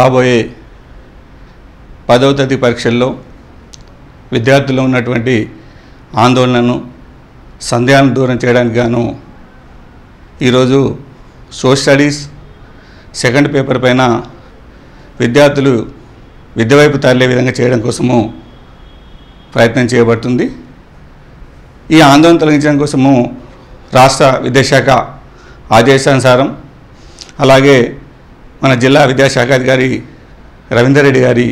రాబోయే పదవ తరగతి పరీక్షల్లో విద్యార్థుల్లో ఉన్నటువంటి ఆందోళనను సందేహాలను దూరం చేయడానికి గాను ఈరోజు సోషల్ స్టడీస్ సెకండ్ పేపర్ పైన విద్యార్థులు విద్య వైపు తరలే విధంగా చేయడం కోసము ప్రయత్నం చేయబడుతుంది ఈ ఆందోళన తొలగించడం కోసము రాష్ట్ర విద్యాశాఖ ఆదేశానుసారం అలాగే మన జిల్లా విద్యాశాఖ అధికారి రవీందర్ రెడ్డి గారి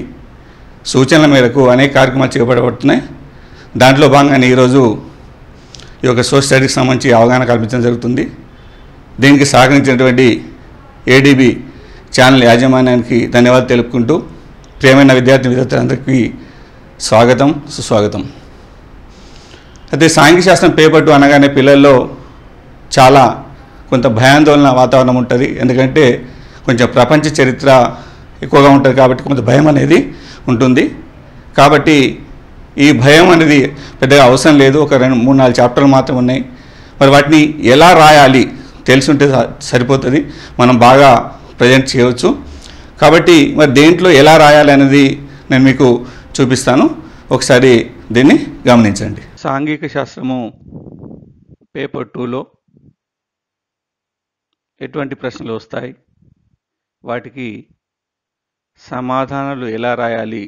సూచనల మేరకు అనేక కార్యక్రమాలు చేపట్టబడుతున్నాయి దాంట్లో భాగంగానే ఈరోజు ఈ యొక్క సోషల్ స్టడీకి సంబంధించి అవగాహన కల్పించడం జరుగుతుంది దీనికి సహకరించినటువంటి ఏడీబీ ఛానల్ యాజమాన్యానికి ధన్యవాదాలు తెలుపుకుంటూ ప్రియమైన విద్యార్థి విద్యార్థులందరికీ స్వాగతం సుస్వాగతం అయితే సాంఘిక శాస్త్రం పేపట్టు అనగానే పిల్లల్లో చాలా కొంత భయాందోళన వాతావరణం ఉంటుంది ఎందుకంటే కొంచెం ప్రపంచ చరిత్ర ఎక్కువగా ఉంటుంది కాబట్టి కొంత భయం అనేది ఉంటుంది కాబట్టి ఈ భయం అనేది పెద్దగా అవసరం లేదు ఒక రెండు మూడు నాలుగు చాప్టర్లు మాత్రం ఉన్నాయి మరి వాటిని ఎలా రాయాలి తెలుసుంటే సరిపోతుంది మనం బాగా ప్రజెంట్ చేయవచ్చు కాబట్టి మరి దేంట్లో ఎలా రాయాలి అనేది నేను మీకు చూపిస్తాను ఒకసారి దీన్ని గమనించండి సాంఘిక శాస్త్రము పేపర్ టూలో ఎటువంటి ప్రశ్నలు వస్తాయి వాటికి సమాధానాలు ఎలా రాయాలి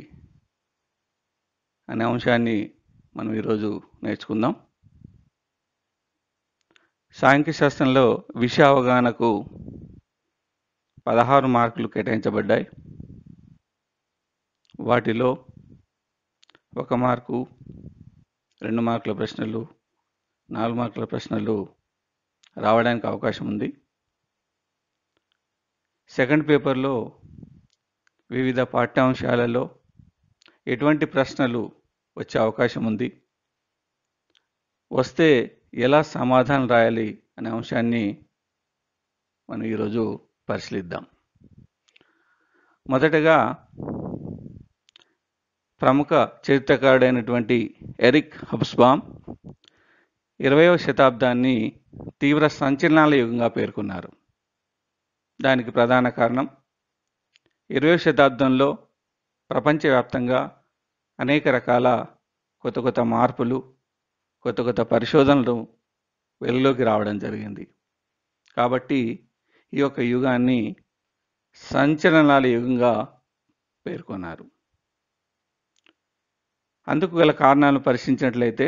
అనే అంశాన్ని మనం ఈరోజు నేర్చుకుందాం సాంఖ్యశాస్త్రంలో విషయ అవగాహనకు పదహారు మార్కులు కేటాయించబడ్డాయి వాటిలో ఒక మార్కు రెండు మార్కుల ప్రశ్నలు నాలుగు మార్కుల ప్రశ్నలు రావడానికి అవకాశం ఉంది సెకండ్ పేపర్లో వివిధ పాఠ్యాంశాలలో ఎటువంటి ప్రశ్నలు వచ్చే అవకాశం ఉంది వస్తే ఎలా సమాధానం రాయాలి అనే అంశాన్ని మనం ఈరోజు పరిశీలిద్దాం మొదటగా ప్రముఖ చరిత్రకారుడైనటువంటి ఎరిక్ హబ్స్బామ్ ఇరవయో శతాబ్దాన్ని తీవ్ర సంచలనాల యుగంగా పేర్కొన్నారు దానికి ప్రధాన కారణం ఇరవై శతాబ్దంలో ప్రపంచవ్యాప్తంగా అనేక రకాల కొత్త కొత్త మార్పులు కొత్త కొత్త పరిశోధనలు వెలుగులోకి రావడం జరిగింది కాబట్టి ఈ యొక్క యుగాన్ని సంచలనాల యుగంగా పేర్కొన్నారు అందుకు గల కారణాలను పరిశీలించినట్లయితే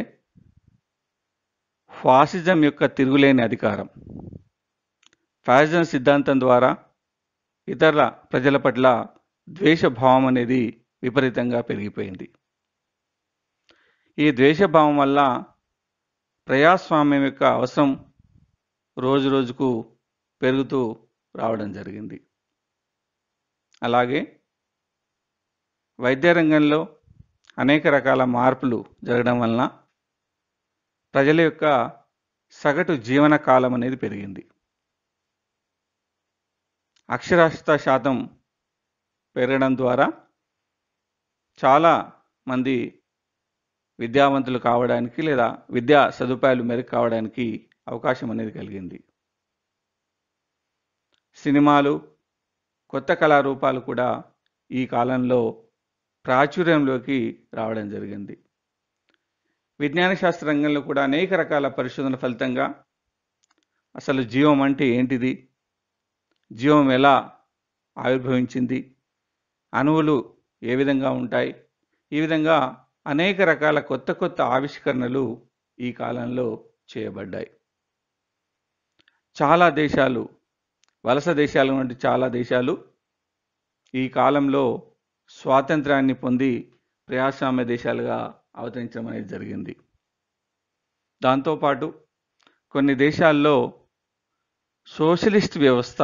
ఫాసిజం యొక్క తిరుగులేని అధికారం ఫ్యాషన్ సిద్ధాంతం ద్వారా ఇతరుల ప్రజల పట్ల ద్వేషభావం అనేది విపరీతంగా పెరిగిపోయింది ఈ ద్వేషభావం వల్ల ప్రజాస్వామ్యం యొక్క అవసరం రోజు రోజుకు పెరుగుతూ రావడం జరిగింది అలాగే వైద్య రంగంలో అనేక రకాల మార్పులు జరగడం వలన ప్రజల యొక్క సగటు జీవన కాలం అనేది పెరిగింది అక్షరాస్యత శాతం పెరగడం ద్వారా చాలా మంది విద్యావంతులు కావడానికి లేదా విద్యా సదుపాయాలు మెరుగు కావడానికి అవకాశం అనేది కలిగింది సినిమాలు కొత్త కళారూపాలు కూడా ఈ కాలంలో ప్రాచుర్యంలోకి రావడం జరిగింది విజ్ఞాన శాస్త్ర రంగంలో కూడా అనేక రకాల పరిశోధన ఫలితంగా అసలు జీవం అంటే ఏంటిది జీవం ఎలా ఆవిర్భవించింది అణువులు ఏ విధంగా ఉంటాయి ఈ విధంగా అనేక రకాల కొత్త కొత్త ఆవిష్కరణలు ఈ కాలంలో చేయబడ్డాయి చాలా దేశాలు వలస దేశాల వంటి చాలా దేశాలు ఈ కాలంలో స్వాతంత్రాన్ని పొంది ప్రజాస్వామ్య దేశాలుగా అవతరించడం అనేది జరిగింది దాంతోపాటు కొన్ని దేశాల్లో సోషలిస్ట్ వ్యవస్థ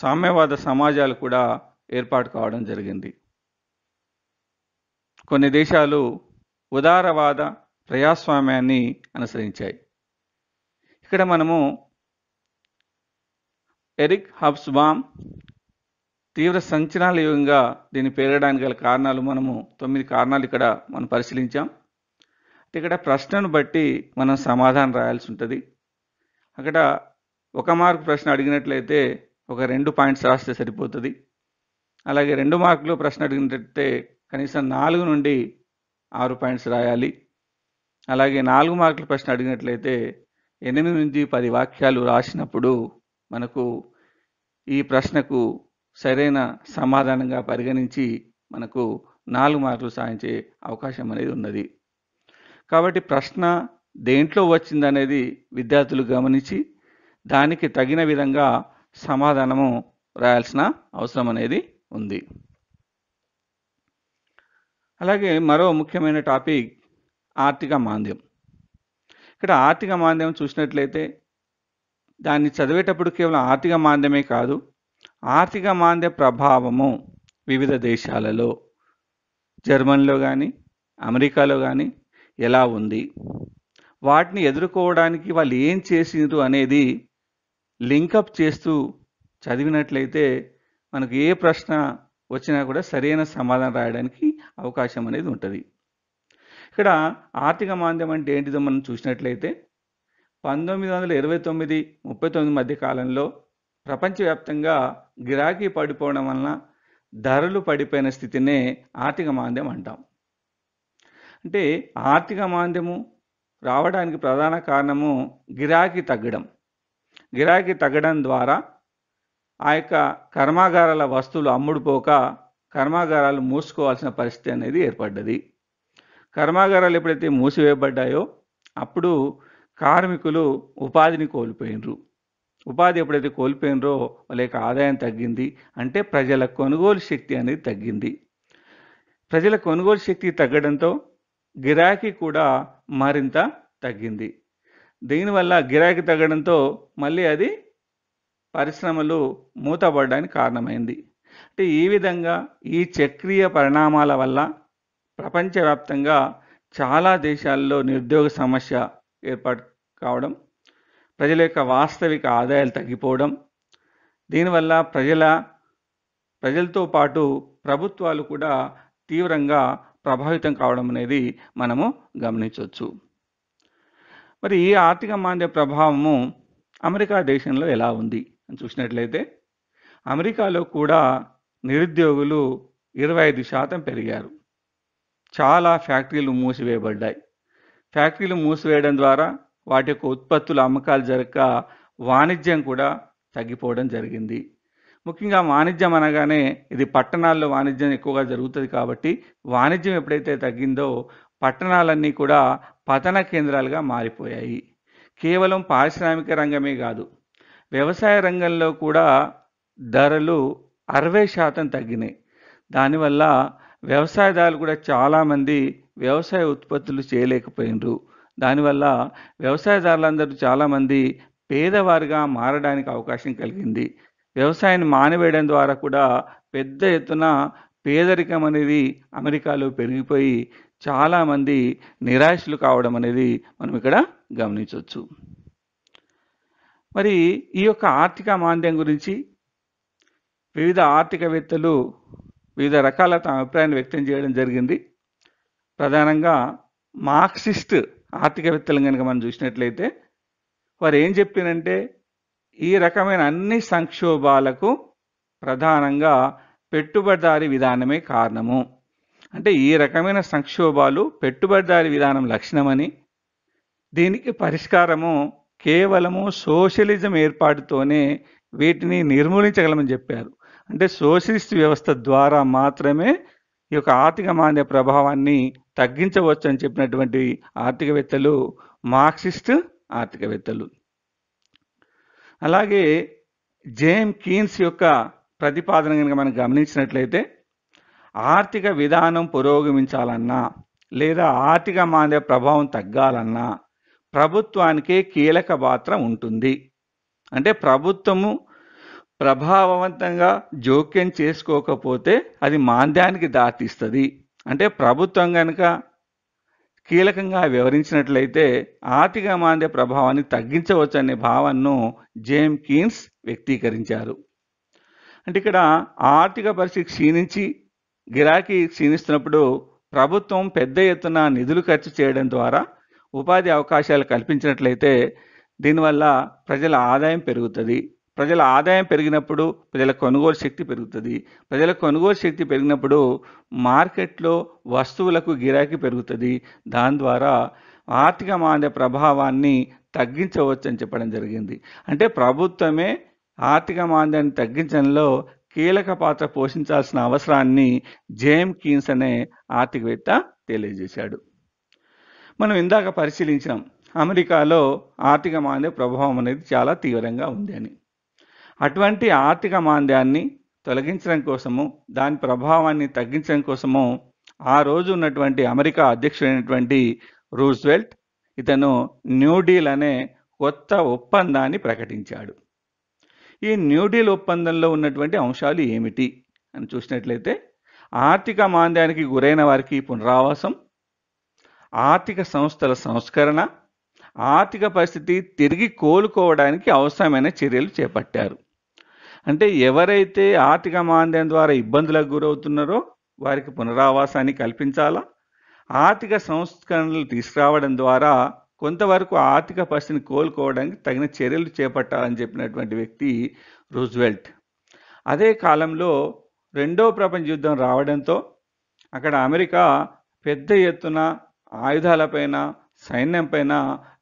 సామ్యవాద సమాజాలు కూడా ఏర్పాటు కావడం జరిగింది కొన్ని దేశాలు ఉదారవాద ప్రజాస్వామ్యాన్ని అనుసరించాయి ఇక్కడ మనము ఎరిక్ హబ్స్ బామ్ తీవ్ర సంచనాల యుగంగా దీన్ని పేరడానికి గల కారణాలు మనము తొమ్మిది కారణాలు ఇక్కడ మనం పరిశీలించాం ఇక్కడ ప్రశ్నను బట్టి మనం సమాధానం రాయాల్సి ఉంటుంది అక్కడ ఒక మార్క్ ప్రశ్న అడిగినట్లయితే ఒక రెండు పాయింట్స్ రాస్తే సరిపోతుంది అలాగే రెండు మార్కులు ప్రశ్న అడిగినట్లయితే కనీసం నాలుగు నుండి ఆరు పాయింట్స్ రాయాలి అలాగే నాలుగు మార్కుల ప్రశ్న అడిగినట్లయితే ఎనిమిది నుంచి పది వాక్యాలు రాసినప్పుడు మనకు ఈ ప్రశ్నకు సరైన సమాధానంగా పరిగణించి మనకు నాలుగు మార్కులు సాధించే అవకాశం అనేది ఉన్నది కాబట్టి ప్రశ్న దేంట్లో వచ్చిందనేది విద్యార్థులు గమనించి దానికి తగిన విధంగా సమాధానము రాయాల్సిన అవసరం అనేది ఉంది అలాగే మరో ముఖ్యమైన టాపిక్ ఆర్థిక మాంద్యం ఇక్కడ ఆర్థిక మాంద్యం చూసినట్లయితే దాన్ని చదివేటప్పుడు కేవలం ఆర్థిక మాంద్యమే కాదు ఆర్థిక మాంద్య ప్రభావము వివిధ దేశాలలో జర్మనీలో కానీ అమెరికాలో కానీ ఎలా ఉంది వాటిని ఎదుర్కోవడానికి వాళ్ళు ఏం చేసినారు అనేది లింకప్ చేస్తూ చదివినట్లయితే మనకు ఏ ప్రశ్న వచ్చినా కూడా సరైన సమాధానం రాయడానికి అవకాశం అనేది ఉంటుంది ఇక్కడ ఆర్థిక మాంద్యం అంటే ఏంటిదో మనం చూసినట్లయితే పంతొమ్మిది వందల ఇరవై తొమ్మిది ముప్పై తొమ్మిది మధ్య కాలంలో ప్రపంచవ్యాప్తంగా గిరాకీ పడిపోవడం వలన ధరలు పడిపోయిన స్థితినే ఆర్థిక మాంద్యం అంటాం అంటే ఆర్థిక మాంద్యము రావడానికి ప్రధాన కారణము గిరాకీ తగ్గడం గిరాకీ తగ్గడం ద్వారా ఆ యొక్క కర్మాగారాల వస్తువులు అమ్ముడుపోక కర్మాగారాలు మూసుకోవాల్సిన పరిస్థితి అనేది ఏర్పడ్డది కర్మాగారాలు ఎప్పుడైతే మూసివేయబడ్డాయో అప్పుడు కార్మికులు ఉపాధిని కోల్పోయినరు ఉపాధి ఎప్పుడైతే కోల్పోయినరో వాళ్ళ యొక్క ఆదాయం తగ్గింది అంటే ప్రజల కొనుగోలు శక్తి అనేది తగ్గింది ప్రజల కొనుగోలు శక్తి తగ్గడంతో గిరాకీ కూడా మరింత తగ్గింది దీనివల్ల గిరాకీ తగ్గడంతో మళ్ళీ అది పరిశ్రమలు మూతపడడానికి కారణమైంది అంటే ఈ విధంగా ఈ చక్రీయ పరిణామాల వల్ల ప్రపంచవ్యాప్తంగా చాలా దేశాల్లో నిరుద్యోగ సమస్య ఏర్పాటు కావడం ప్రజల యొక్క వాస్తవిక ఆదాయాలు తగ్గిపోవడం దీనివల్ల ప్రజల ప్రజలతో పాటు ప్రభుత్వాలు కూడా తీవ్రంగా ప్రభావితం కావడం అనేది మనము గమనించవచ్చు మరి ఈ ఆర్థిక మాంద్య ప్రభావము అమెరికా దేశంలో ఎలా ఉంది అని చూసినట్లయితే అమెరికాలో కూడా నిరుద్యోగులు ఇరవై ఐదు శాతం పెరిగారు చాలా ఫ్యాక్టరీలు మూసివేయబడ్డాయి ఫ్యాక్టరీలు మూసివేయడం ద్వారా వాటి యొక్క ఉత్పత్తుల అమ్మకాలు జరగక వాణిజ్యం కూడా తగ్గిపోవడం జరిగింది ముఖ్యంగా వాణిజ్యం అనగానే ఇది పట్టణాల్లో వాణిజ్యం ఎక్కువగా జరుగుతుంది కాబట్టి వాణిజ్యం ఎప్పుడైతే తగ్గిందో పట్టణాలన్నీ కూడా పతన కేంద్రాలుగా మారిపోయాయి కేవలం పారిశ్రామిక రంగమే కాదు వ్యవసాయ రంగంలో కూడా ధరలు అరవై శాతం తగ్గినాయి దానివల్ల వ్యవసాయదారులు కూడా చాలామంది వ్యవసాయ ఉత్పత్తులు చేయలేకపోయినరు దానివల్ల వ్యవసాయదారులందరూ చాలామంది పేదవారుగా మారడానికి అవకాశం కలిగింది వ్యవసాయాన్ని మానివేయడం ద్వారా కూడా పెద్ద ఎత్తున పేదరికం అనేది అమెరికాలో పెరిగిపోయి చాలామంది నిరాశలు కావడం అనేది మనం ఇక్కడ గమనించవచ్చు మరి ఈ యొక్క ఆర్థిక మాంద్యం గురించి వివిధ ఆర్థికవేత్తలు వివిధ రకాల తమ అభిప్రాయాన్ని వ్యక్తం చేయడం జరిగింది ప్రధానంగా మార్క్సిస్ట్ ఆర్థికవేత్తలను కనుక మనం చూసినట్లయితే వారు ఏం చెప్పినంటే ఈ రకమైన అన్ని సంక్షోభాలకు ప్రధానంగా పెట్టుబడిదారీ విధానమే కారణము అంటే ఈ రకమైన సంక్షోభాలు పెట్టుబడిదారి విధానం లక్షణమని దీనికి పరిష్కారము కేవలము సోషలిజం ఏర్పాటుతోనే వీటిని నిర్మూలించగలమని చెప్పారు అంటే సోషలిస్ట్ వ్యవస్థ ద్వారా మాత్రమే ఈ యొక్క ఆర్థిక మాంద్య ప్రభావాన్ని తగ్గించవచ్చు అని చెప్పినటువంటి ఆర్థికవేత్తలు మార్క్సిస్ట్ ఆర్థికవేత్తలు అలాగే జేమ్ కీన్స్ యొక్క ప్రతిపాదన కనుక మనం గమనించినట్లయితే ఆర్థిక విధానం పురోగమించాలన్నా లేదా ఆర్థిక మాంద్య ప్రభావం తగ్గాలన్నా ప్రభుత్వానికే కీలక పాత్ర ఉంటుంది అంటే ప్రభుత్వము ప్రభావవంతంగా జోక్యం చేసుకోకపోతే అది మాంద్యానికి దారితీస్తుంది అంటే ప్రభుత్వం కనుక కీలకంగా వివరించినట్లయితే ఆర్థిక మాంద్య ప్రభావాన్ని తగ్గించవచ్చనే భావనను జేమ్ కీన్స్ వ్యక్తీకరించారు అంటే ఇక్కడ ఆర్థిక పరిస్థితి క్షీణించి గిరాకీ క్షీణిస్తున్నప్పుడు ప్రభుత్వం పెద్ద ఎత్తున నిధులు ఖర్చు చేయడం ద్వారా ఉపాధి అవకాశాలు కల్పించినట్లయితే దీనివల్ల ప్రజల ఆదాయం పెరుగుతుంది ప్రజల ఆదాయం పెరిగినప్పుడు ప్రజల కొనుగోలు శక్తి పెరుగుతుంది ప్రజల కొనుగోలు శక్తి పెరిగినప్పుడు మార్కెట్లో వస్తువులకు గిరాకీ పెరుగుతుంది దాని ద్వారా ఆర్థిక మాంద్య ప్రభావాన్ని తగ్గించవచ్చు అని చెప్పడం జరిగింది అంటే ప్రభుత్వమే ఆర్థిక మాంద్యాన్ని తగ్గించడంలో కీలక పాత్ర పోషించాల్సిన అవసరాన్ని జేమ్ కీన్స్ అనే ఆర్థికవేత్త తెలియజేశాడు మనం ఇందాక పరిశీలించాం అమెరికాలో ఆర్థిక మాంద్య ప్రభావం అనేది చాలా తీవ్రంగా ఉంది అని అటువంటి ఆర్థిక మాంద్యాన్ని తొలగించడం కోసము దాని ప్రభావాన్ని తగ్గించడం కోసము ఆ రోజు ఉన్నటువంటి అమెరికా అధ్యక్షుడైనటువంటి రూజ్వెల్ట్ ఇతను న్యూడీల్ అనే కొత్త ఒప్పందాన్ని ప్రకటించాడు ఈ న్యూడీల్ ఒప్పందంలో ఉన్నటువంటి అంశాలు ఏమిటి అని చూసినట్లయితే ఆర్థిక మాంద్యానికి గురైన వారికి పునరావాసం ఆర్థిక సంస్థల సంస్కరణ ఆర్థిక పరిస్థితి తిరిగి కోలుకోవడానికి అవసరమైన చర్యలు చేపట్టారు అంటే ఎవరైతే ఆర్థిక మాంద్యం ద్వారా ఇబ్బందులకు గురవుతున్నారో వారికి పునరావాసాన్ని కల్పించాలా ఆర్థిక సంస్కరణలు తీసుకురావడం ద్వారా కొంతవరకు ఆర్థిక పరిస్థితిని కోలుకోవడానికి తగిన చర్యలు చేపట్టాలని చెప్పినటువంటి వ్యక్తి రూజ్వెల్ట్ అదే కాలంలో రెండో ప్రపంచ యుద్ధం రావడంతో అక్కడ అమెరికా పెద్ద ఎత్తున ఆయుధాలపైన సైన్యంపైన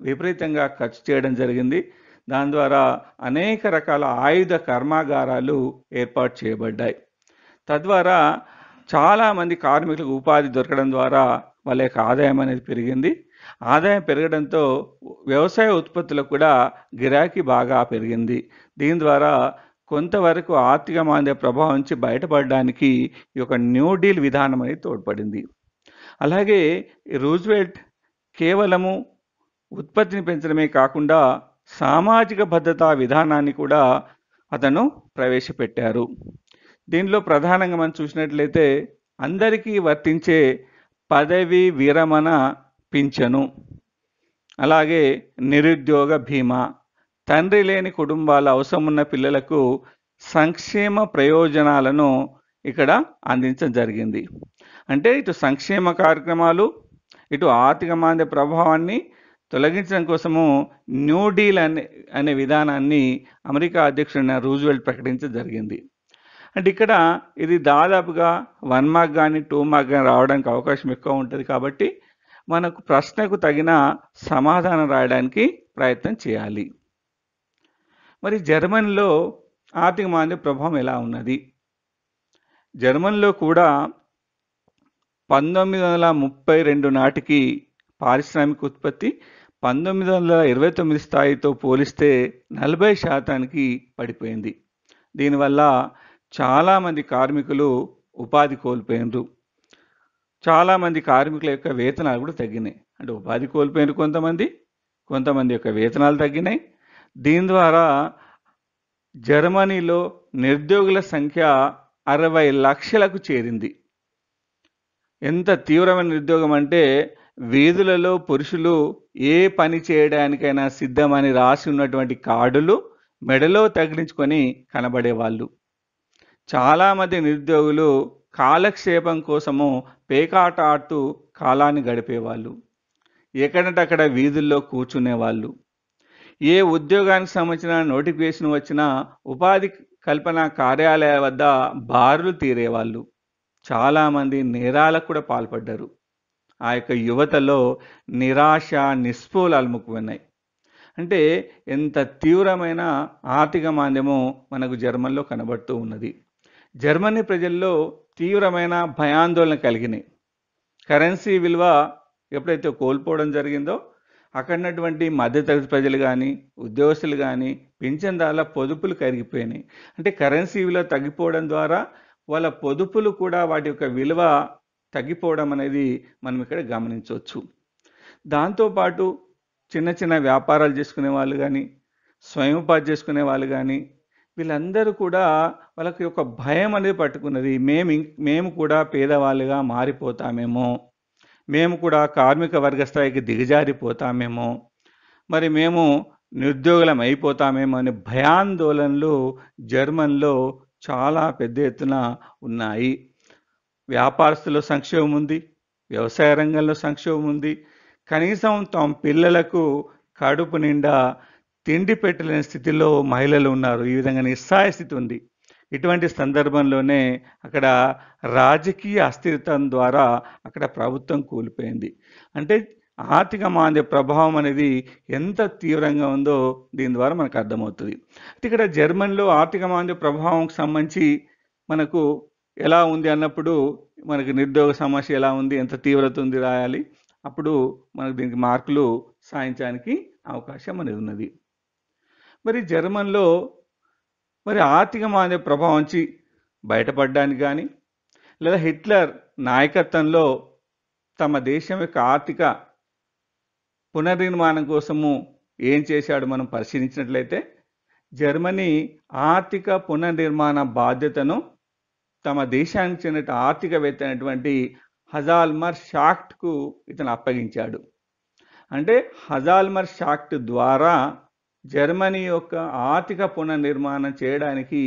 విపరీతంగా ఖర్చు చేయడం జరిగింది దాని ద్వారా అనేక రకాల ఆయుధ కర్మాగారాలు ఏర్పాటు చేయబడ్డాయి తద్వారా చాలామంది కార్మికులకు ఉపాధి దొరకడం ద్వారా వాళ్ళ యొక్క ఆదాయం అనేది పెరిగింది ఆదాయం పెరగడంతో వ్యవసాయ ఉత్పత్తులకు కూడా గిరాకీ బాగా పెరిగింది దీని ద్వారా కొంతవరకు ఆర్థిక మాంద్య ప్రభావం నుంచి బయటపడడానికి ఈ యొక్క న్యూ డీల్ విధానం అనేది తోడ్పడింది అలాగే రూజ్వెల్ట్ కేవలము ఉత్పత్తిని పెంచడమే కాకుండా సామాజిక భద్రతా విధానాన్ని కూడా అతను ప్రవేశపెట్టారు దీనిలో ప్రధానంగా మనం చూసినట్లయితే అందరికీ వర్తించే పదవి విరమణ పింఛను అలాగే నిరుద్యోగ భీమా తండ్రి లేని కుటుంబాల అవసరం ఉన్న పిల్లలకు సంక్షేమ ప్రయోజనాలను ఇక్కడ అందించడం జరిగింది అంటే ఇటు సంక్షేమ కార్యక్రమాలు ఇటు ఆర్థిక మాంద్య ప్రభావాన్ని తొలగించడం కోసము న్యూ డీల్ అనే అనే విధానాన్ని అమెరికా అధ్యక్షుడైన రూజువెల్ట్ ప్రకటించడం జరిగింది అంటే ఇక్కడ ఇది దాదాపుగా వన్ మార్క్ కానీ టూ మార్క్ కానీ రావడానికి అవకాశం ఎక్కువ ఉంటుంది కాబట్టి మనకు ప్రశ్నకు తగిన సమాధానం రాయడానికి ప్రయత్నం చేయాలి మరి జర్మనీలో ఆర్థిక మాంద్య ప్రభావం ఎలా ఉన్నది జర్మనీలో కూడా పంతొమ్మిది వందల ముప్పై రెండు నాటికి పారిశ్రామిక ఉత్పత్తి పంతొమ్మిది వందల ఇరవై తొమ్మిది స్థాయితో పోలిస్తే నలభై శాతానికి పడిపోయింది దీనివల్ల చాలామంది కార్మికులు ఉపాధి కోల్పోయినరు చాలామంది కార్మికుల యొక్క వేతనాలు కూడా తగ్గినాయి అంటే ఉపాధి కోల్పోయిన కొంతమంది కొంతమంది యొక్క వేతనాలు తగ్గినాయి దీని ద్వారా జర్మనీలో నిరుద్యోగుల సంఖ్య అరవై లక్షలకు చేరింది ఎంత తీవ్రమైన నిరుద్యోగం అంటే వీధులలో పురుషులు ఏ పని చేయడానికైనా సిద్ధమని రాసి ఉన్నటువంటి కార్డులు మెడలో తగిలించుకొని కనబడేవాళ్ళు చాలామంది నిరుద్యోగులు కాలక్షేపం కోసము పేకాట ఆడుతూ కాలాన్ని గడిపేవాళ్ళు ఎక్కడంటక్కడ వీధుల్లో కూర్చునేవాళ్ళు ఏ ఉద్యోగానికి సంబంధించిన నోటిఫికేషన్ వచ్చినా ఉపాధి కల్పన కార్యాలయ వద్ద బారులు తీరేవాళ్ళు చాలామంది నేరాలకు కూడా పాల్పడ్డారు ఆ యొక్క యువతలో నిరాశ నిస్ఫూలాలు ముక్కున్నాయి అంటే ఎంత తీవ్రమైన ఆర్థిక మాంద్యమో మనకు జర్మన్లో కనబడుతూ ఉన్నది జర్మనీ ప్రజల్లో తీవ్రమైన భయాందోళన కలిగినాయి కరెన్సీ విలువ ఎప్పుడైతే కోల్పోవడం జరిగిందో అక్కడన్నటువంటి మధ్యతరగతి ప్రజలు కానీ ఉద్యోగస్తులు కానీ పింఛన్దారుల పొదుపులు కరిగిపోయినాయి అంటే కరెన్సీ విలువ తగ్గిపోవడం ద్వారా వాళ్ళ పొదుపులు కూడా వాటి యొక్క విలువ తగ్గిపోవడం అనేది మనం ఇక్కడ గమనించవచ్చు దాంతోపాటు చిన్న చిన్న వ్యాపారాలు చేసుకునే వాళ్ళు కానీ స్వయం ఉపాధి చేసుకునే వాళ్ళు కానీ వీళ్ళందరూ కూడా వాళ్ళకి ఒక భయం అనేది పట్టుకున్నది మేము మేము కూడా పేదవాళ్ళుగా మారిపోతామేమో మేము కూడా కార్మిక వర్గ స్థాయికి దిగజారిపోతామేమో మరి మేము నిరుద్యోగులం అయిపోతామేమో అనే భయాందోళనలు జర్మన్లో చాలా పెద్ద ఎత్తున ఉన్నాయి వ్యాపారస్తుల సంక్షోభం ఉంది వ్యవసాయ రంగంలో సంక్షోభం ఉంది కనీసం తమ పిల్లలకు కడుపు నిండా తిండి పెట్టలేని స్థితిలో మహిళలు ఉన్నారు ఈ విధంగా నిస్సాయ స్థితి ఉంది ఇటువంటి సందర్భంలోనే అక్కడ రాజకీయ అస్థిరతం ద్వారా అక్కడ ప్రభుత్వం కూలిపోయింది అంటే ఆర్థిక మాంద్య ప్రభావం అనేది ఎంత తీవ్రంగా ఉందో దీని ద్వారా మనకు అర్థమవుతుంది అయితే ఇక్కడ జర్మనీలో ఆర్థిక మాంద్య ప్రభావంకి సంబంధించి మనకు ఎలా ఉంది అన్నప్పుడు మనకి నిరుద్యోగ సమస్య ఎలా ఉంది ఎంత తీవ్రత ఉంది రాయాలి అప్పుడు మనకు దీనికి మార్కులు సాధించడానికి అవకాశం అనేది ఉన్నది మరి జర్మన్లో మరి ఆర్థికమాంద ప్రభావం నుంచి బయటపడడానికి కానీ లేదా హిట్లర్ నాయకత్వంలో తమ దేశం యొక్క ఆర్థిక పునర్నిర్మాణం కోసము ఏం చేశాడు మనం పరిశీలించినట్లయితే జర్మనీ ఆర్థిక పునర్నిర్మాణ బాధ్యతను తమ దేశానికి చెందిన ఆర్థికవేత్త అయినటువంటి హజాల్మర్ షాక్ట్కు ఇతను అప్పగించాడు అంటే హజాల్మర్ షాక్ట్ ద్వారా జర్మనీ యొక్క ఆర్థిక పునర్నిర్మాణం చేయడానికి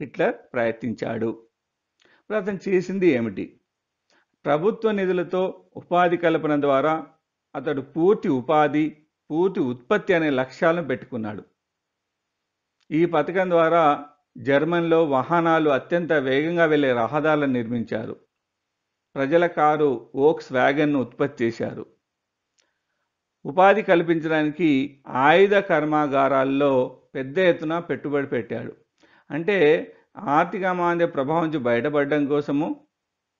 హిట్లర్ ప్రయత్నించాడు అతను చేసింది ఏమిటి ప్రభుత్వ నిధులతో ఉపాధి కల్పన ద్వారా అతడు పూర్తి ఉపాధి పూర్తి ఉత్పత్తి అనే లక్ష్యాలను పెట్టుకున్నాడు ఈ పథకం ద్వారా జర్మన్లో వాహనాలు అత్యంత వేగంగా వెళ్లే రహదారులను నిర్మించారు ప్రజల కారు ఓక్స్ వ్యాగన్ను ఉత్పత్తి చేశారు ఉపాధి కల్పించడానికి ఆయుధ కర్మాగారాల్లో పెద్ద ఎత్తున పెట్టుబడి పెట్టాడు అంటే ఆర్థిక మాంద్య ప్రభావం నుంచి బయటపడడం కోసము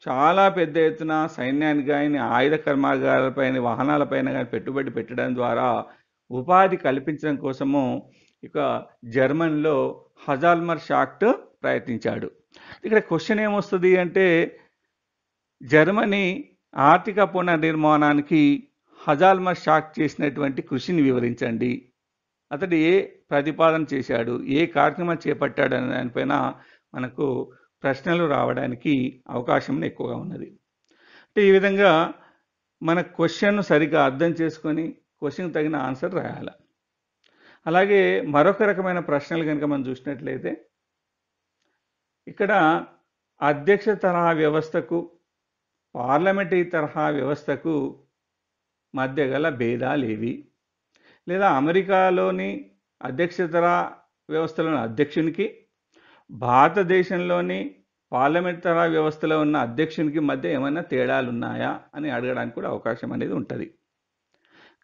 చాలా పెద్ద ఎత్తున సైన్యానికి కానీ ఆయుధ కర్మాగారాలపైన వాహనాలపైన కానీ పెట్టుబడి పెట్టడం ద్వారా ఉపాధి కల్పించడం కోసము ఇక జర్మన్లో హజాల్మర్ షాక్ట్ ప్రయత్నించాడు ఇక్కడ క్వశ్చన్ ఏమొస్తుంది అంటే జర్మనీ ఆర్థిక పునర్నిర్మాణానికి హజాల్మా షాక్ చేసినటువంటి కృషిని వివరించండి అతడు ఏ ప్రతిపాదన చేశాడు ఏ కార్యక్రమం చేపట్టాడు అనే దానిపైన మనకు ప్రశ్నలు రావడానికి అవకాశం ఎక్కువగా ఉన్నది అంటే ఈ విధంగా మన క్వశ్చన్ను సరిగ్గా అర్థం చేసుకొని క్వశ్చన్ తగిన ఆన్సర్ రాయాలి అలాగే మరొక రకమైన ప్రశ్నలు కనుక మనం చూసినట్లయితే ఇక్కడ అధ్యక్ష తరహా వ్యవస్థకు పార్లమెంటరీ తరహా వ్యవస్థకు మధ్య గల భేదాలేవి లేదా అమెరికాలోని అధ్యక్షతర వ్యవస్థలోని అధ్యక్షునికి భారతదేశంలోని పార్లమెంటరా వ్యవస్థలో ఉన్న అధ్యక్షునికి మధ్య ఏమైనా తేడాలు ఉన్నాయా అని అడగడానికి కూడా అవకాశం అనేది ఉంటుంది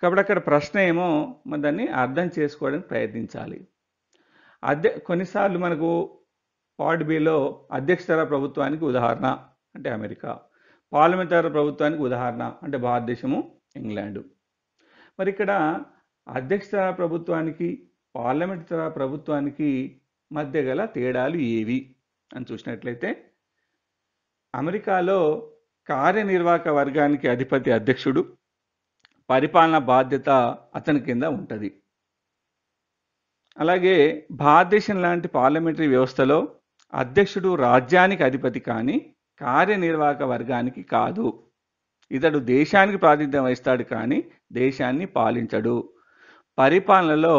కాబట్టి అక్కడ ప్రశ్న ఏమో మనం దాన్ని అర్థం చేసుకోవడానికి ప్రయత్నించాలి అధ్య కొన్నిసార్లు మనకు పార్ట్ బిలో అధ్యక్షతర ప్రభుత్వానికి ఉదాహరణ అంటే అమెరికా పార్లమెంటరీ ప్రభుత్వానికి ఉదాహరణ అంటే భారతదేశము ఇంగ్లాండ్ మరి ఇక్కడ అధ్యక్ష ప్రభుత్వానికి పార్లమెంట్ ప్రభుత్వానికి మధ్య గల తేడాలు ఏవి అని చూసినట్లయితే అమెరికాలో కార్యనిర్వాహక వర్గానికి అధిపతి అధ్యక్షుడు పరిపాలన బాధ్యత అతని కింద ఉంటుంది అలాగే భారతదేశం లాంటి పార్లమెంటరీ వ్యవస్థలో అధ్యక్షుడు రాజ్యానికి అధిపతి కానీ కార్యనిర్వాహక వర్గానికి కాదు ఇతడు దేశానికి ప్రాతినిధ్యం వహిస్తాడు కానీ దేశాన్ని పాలించడు పరిపాలనలో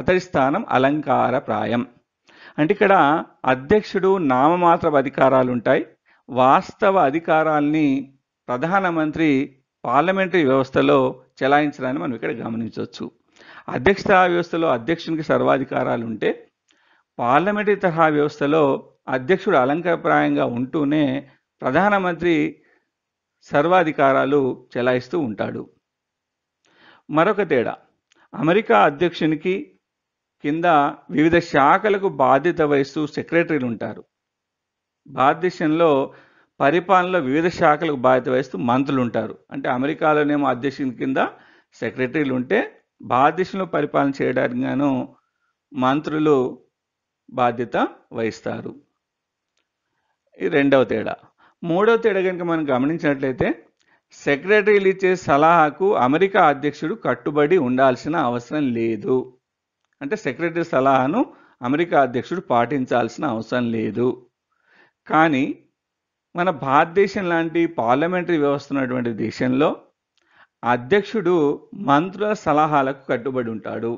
అతడి స్థానం అలంకారప్రాయం అంటే ఇక్కడ అధ్యక్షుడు నామమాత్ర అధికారాలు ఉంటాయి వాస్తవ అధికారాల్ని ప్రధానమంత్రి పార్లమెంటరీ వ్యవస్థలో చెలాయించడాన్ని మనం ఇక్కడ గమనించవచ్చు అధ్యక్షత వ్యవస్థలో అధ్యక్షునికి సర్వాధికారాలు ఉంటే పార్లమెంటరీ తరహా వ్యవస్థలో అధ్యక్షుడు అలంకారప్రాయంగా ఉంటూనే ప్రధానమంత్రి సర్వాధికారాలు చెలాయిస్తూ ఉంటాడు మరొక తేడా అమెరికా అధ్యక్షునికి కింద వివిధ శాఖలకు బాధ్యత వహిస్తూ సెక్రటరీలు ఉంటారు భారతదేశంలో పరిపాలనలో వివిధ శాఖలకు బాధ్యత వహిస్తూ మంత్రులు ఉంటారు అంటే అమెరికాలోనేమో అధ్యక్షుని కింద సెక్రటరీలు ఉంటే భారతదేశంలో పరిపాలన చేయడానికి గాను మంత్రులు బాధ్యత వహిస్తారు ఈ రెండవ తేడా మూడో తేడా కనుక మనం గమనించినట్లయితే సెక్రటరీలు ఇచ్చే సలహాకు అమెరికా అధ్యక్షుడు కట్టుబడి ఉండాల్సిన అవసరం లేదు అంటే సెక్రటరీ సలహాను అమెరికా అధ్యక్షుడు పాటించాల్సిన అవసరం లేదు కానీ మన భారతదేశం లాంటి పార్లమెంటరీ వ్యవస్థ ఉన్నటువంటి దేశంలో అధ్యక్షుడు మంత్రుల సలహాలకు కట్టుబడి ఉంటాడు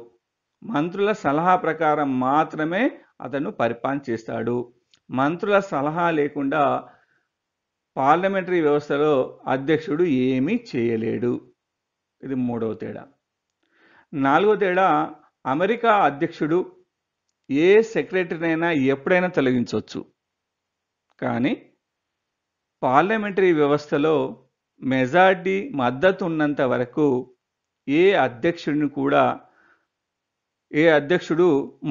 మంత్రుల సలహా ప్రకారం మాత్రమే అతను పరిపాలన చేస్తాడు మంత్రుల సలహా లేకుండా పార్లమెంటరీ వ్యవస్థలో అధ్యక్షుడు ఏమీ చేయలేడు ఇది మూడవ తేడా నాలుగో తేడా అమెరికా అధ్యక్షుడు ఏ సెక్రటరీనైనా ఎప్పుడైనా తొలగించవచ్చు కానీ పార్లమెంటరీ వ్యవస్థలో మెజార్టీ మద్దతు ఉన్నంత వరకు ఏ అధ్యక్షుడిని కూడా ఏ అధ్యక్షుడు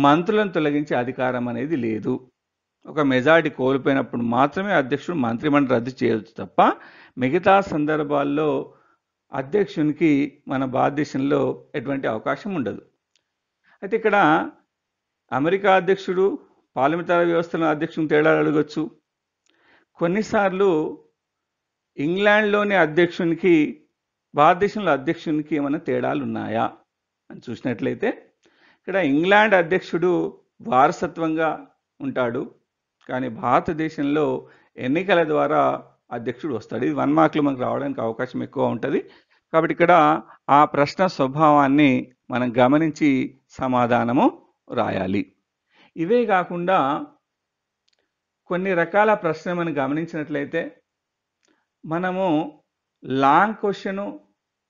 మంత్రులను తొలగించే అధికారం అనేది లేదు ఒక మెజార్టీ కోల్పోయినప్పుడు మాత్రమే అధ్యక్షుడు మంత్రిమండలి రద్దు చేయవచ్చు తప్ప మిగతా సందర్భాల్లో అధ్యక్షునికి మన భారతదేశంలో ఎటువంటి అవకాశం ఉండదు అయితే ఇక్కడ అమెరికా అధ్యక్షుడు పార్లమెంటర్ వ్యవస్థలో అధ్యక్షుని తేడా అడగచ్చు కొన్నిసార్లు ఇంగ్లాండ్లోని అధ్యక్షునికి భారతదేశంలో అధ్యక్షునికి ఏమైనా తేడాలు ఉన్నాయా అని చూసినట్లయితే ఇక్కడ ఇంగ్లాండ్ అధ్యక్షుడు వారసత్వంగా ఉంటాడు కానీ భారతదేశంలో ఎన్నికల ద్వారా అధ్యక్షుడు వస్తాడు ఇది వన్ మార్క్లు మనకు రావడానికి అవకాశం ఎక్కువ ఉంటుంది కాబట్టి ఇక్కడ ఆ ప్రశ్న స్వభావాన్ని మనం గమనించి సమాధానము రాయాలి ఇవే కాకుండా కొన్ని రకాల ప్రశ్న మనం గమనించినట్లయితే మనము లాంగ్ క్వశ్చను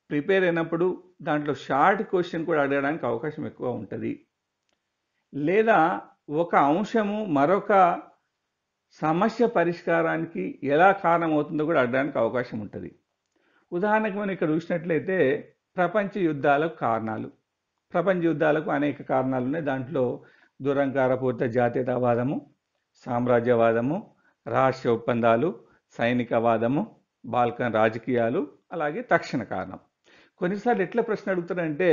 ప్రిపేర్ అయినప్పుడు దాంట్లో షార్ట్ క్వశ్చన్ కూడా అడగడానికి అవకాశం ఎక్కువ ఉంటుంది లేదా ఒక అంశము మరొక సమస్య పరిష్కారానికి ఎలా కారణమవుతుందో కూడా అడగడానికి అవకాశం ఉంటుంది ఉదాహరణకు మనం ఇక్కడ చూసినట్లయితే ప్రపంచ యుద్ధాలకు కారణాలు ప్రపంచ యుద్ధాలకు అనేక కారణాలు ఉన్నాయి దాంట్లో దురంకారపూరిత జాతీయతావాదము సామ్రాజ్యవాదము రహస్య ఒప్పందాలు సైనికవాదము బాల్కన్ రాజకీయాలు అలాగే తక్షణ కారణం కొన్నిసార్లు ఎట్లా ప్రశ్న అడుగుతారంటే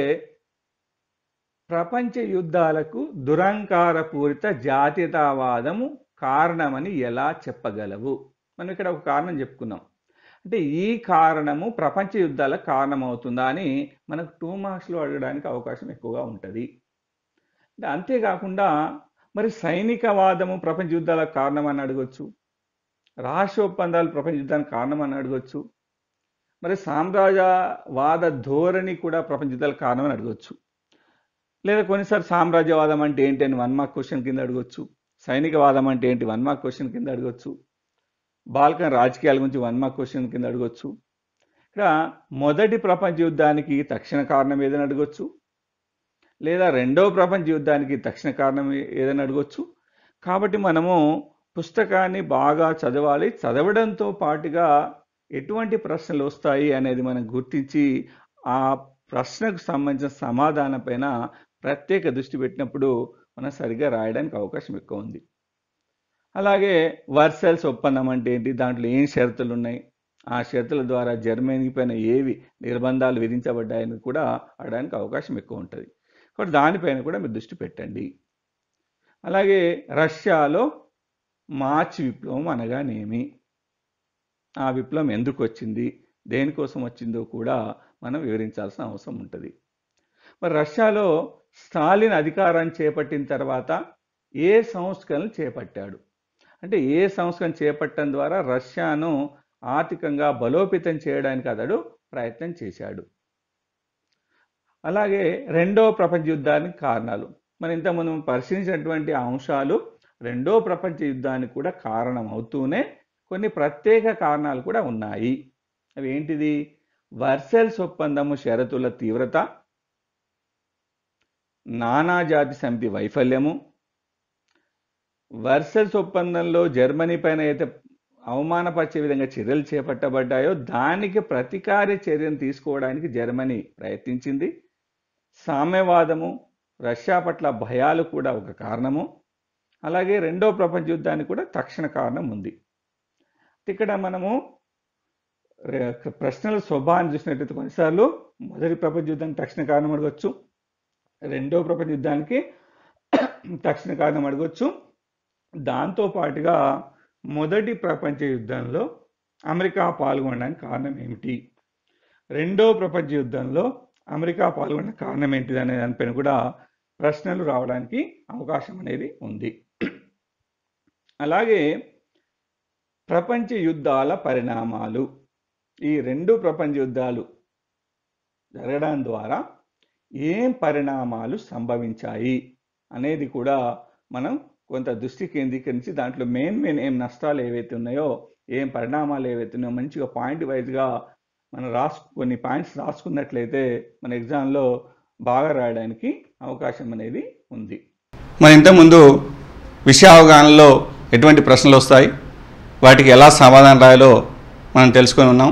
ప్రపంచ యుద్ధాలకు దురంకారపూరిత జాతీయతావాదము కారణమని ఎలా చెప్పగలవు మనం ఇక్కడ ఒక కారణం చెప్పుకున్నాం అంటే ఈ కారణము ప్రపంచ యుద్ధాలకు కారణమవుతుందా అని మనకు టూ మార్క్స్లో అడగడానికి అవకాశం ఎక్కువగా ఉంటుంది అంటే అంతేకాకుండా మరి సైనికవాదము ప్రపంచ యుద్ధాలకు కారణం అని అడగొచ్చు రహస్య ఒప్పందాలు ప్రపంచ యుద్ధానికి కారణం అని అడగొచ్చు మరి సామ్రాజ్యవాద ధోరణి కూడా ప్రపంచ యుద్ధాలకు కారణం అని అడగొచ్చు లేదా కొన్నిసార్లు సామ్రాజ్యవాదం అంటే ఏంటి అని వన్ మార్క్ క్వశ్చన్ కింద అడగొచ్చు సైనికవాదం అంటే ఏంటి వన్ మార్క్ క్వశ్చన్ కింద అడగొచ్చు బాల్కన్ రాజకీయాల గురించి వన్ మార్క్ క్వశ్చన్ కింద అడగొచ్చు ఇక్కడ మొదటి ప్రపంచ యుద్ధానికి తక్షణ కారణం ఏదైనా అడగొచ్చు లేదా రెండవ ప్రపంచ యుద్ధానికి తక్షణ కారణం ఏదైనా అడగొచ్చు కాబట్టి మనము పుస్తకాన్ని బాగా చదవాలి చదవడంతో పాటుగా ఎటువంటి ప్రశ్నలు వస్తాయి అనేది మనం గుర్తించి ఆ ప్రశ్నకు సంబంధించిన సమాధానం పైన ప్రత్యేక దృష్టి పెట్టినప్పుడు మనం సరిగ్గా రాయడానికి అవకాశం ఎక్కువ ఉంది అలాగే వర్సల్స్ ఒప్పందం అంటే ఏంటి దాంట్లో ఏం షరతులు ఉన్నాయి ఆ షరతుల ద్వారా జర్మనీ పైన ఏవి నిర్బంధాలు విధించబడ్డాయని కూడా అడగడానికి అవకాశం ఎక్కువ ఉంటుంది కాబట్టి దానిపైన కూడా మీరు దృష్టి పెట్టండి అలాగే రష్యాలో మార్చ్ విప్లవం అనగానేమి ఆ విప్లవం ఎందుకు వచ్చింది దేనికోసం వచ్చిందో కూడా మనం వివరించాల్సిన అవసరం ఉంటుంది మరి రష్యాలో స్టాలిన్ అధికారం చేపట్టిన తర్వాత ఏ సంస్కరణలు చేపట్టాడు అంటే ఏ సంస్కరణ చేపట్టడం ద్వారా రష్యాను ఆర్థికంగా బలోపేతం చేయడానికి అతడు ప్రయత్నం చేశాడు అలాగే రెండవ ప్రపంచ యుద్ధానికి కారణాలు మనం ఇంత మనం పరిశీలించినటువంటి అంశాలు రెండో ప్రపంచ యుద్ధానికి కూడా కారణం అవుతూనే కొన్ని ప్రత్యేక కారణాలు కూడా ఉన్నాయి అవి ఏంటిది వర్సెల్స్ ఒప్పందము షరతుల తీవ్రత నానాజాతి సమితి వైఫల్యము వర్సల్స్ ఒప్పందంలో జర్మనీ పైన అయితే అవమానపరిచే విధంగా చర్యలు చేపట్టబడ్డాయో దానికి ప్రతికార చర్యను తీసుకోవడానికి జర్మనీ ప్రయత్నించింది సామ్యవాదము రష్యా పట్ల భయాలు కూడా ఒక కారణము అలాగే రెండో ప్రపంచ యుద్ధానికి కూడా తక్షణ కారణం ఉంది ఇక్కడ మనము ప్రశ్నల స్వభావాన్ని చూసినట్లయితే కొన్నిసార్లు మొదటి ప్రపంచ యుద్ధానికి తక్షణ కారణం అడగచ్చు రెండో ప్రపంచ యుద్ధానికి తక్షణ కారణం అడగొచ్చు దాంతోపాటుగా మొదటి ప్రపంచ యుద్ధంలో అమెరికా పాల్గొనడానికి కారణం ఏమిటి రెండో ప్రపంచ యుద్ధంలో అమెరికా పాల్గొన్న కారణం ఏంటిది అనే దానిపైన కూడా ప్రశ్నలు రావడానికి అవకాశం అనేది ఉంది అలాగే ప్రపంచ యుద్ధాల పరిణామాలు ఈ రెండు ప్రపంచ యుద్ధాలు జరగడం ద్వారా ఏం పరిణామాలు సంభవించాయి అనేది కూడా మనం కొంత దృష్టి కేంద్రీకరించి దాంట్లో మెయిన్ మెయిన్ ఏం నష్టాలు ఏవైతే ఉన్నాయో ఏం పరిణామాలు ఏవైతే ఉన్నాయో మంచిగా పాయింట్ వైజ్గా మనం రాసు కొన్ని పాయింట్స్ రాసుకున్నట్లయితే మన ఎగ్జామ్లో బాగా రాయడానికి అవకాశం అనేది ఉంది మన ఇంతకుముందు విషయ అవగాహనలో ఎటువంటి ప్రశ్నలు వస్తాయి వాటికి ఎలా సమాధానం రాయాలో మనం తెలుసుకొని ఉన్నాం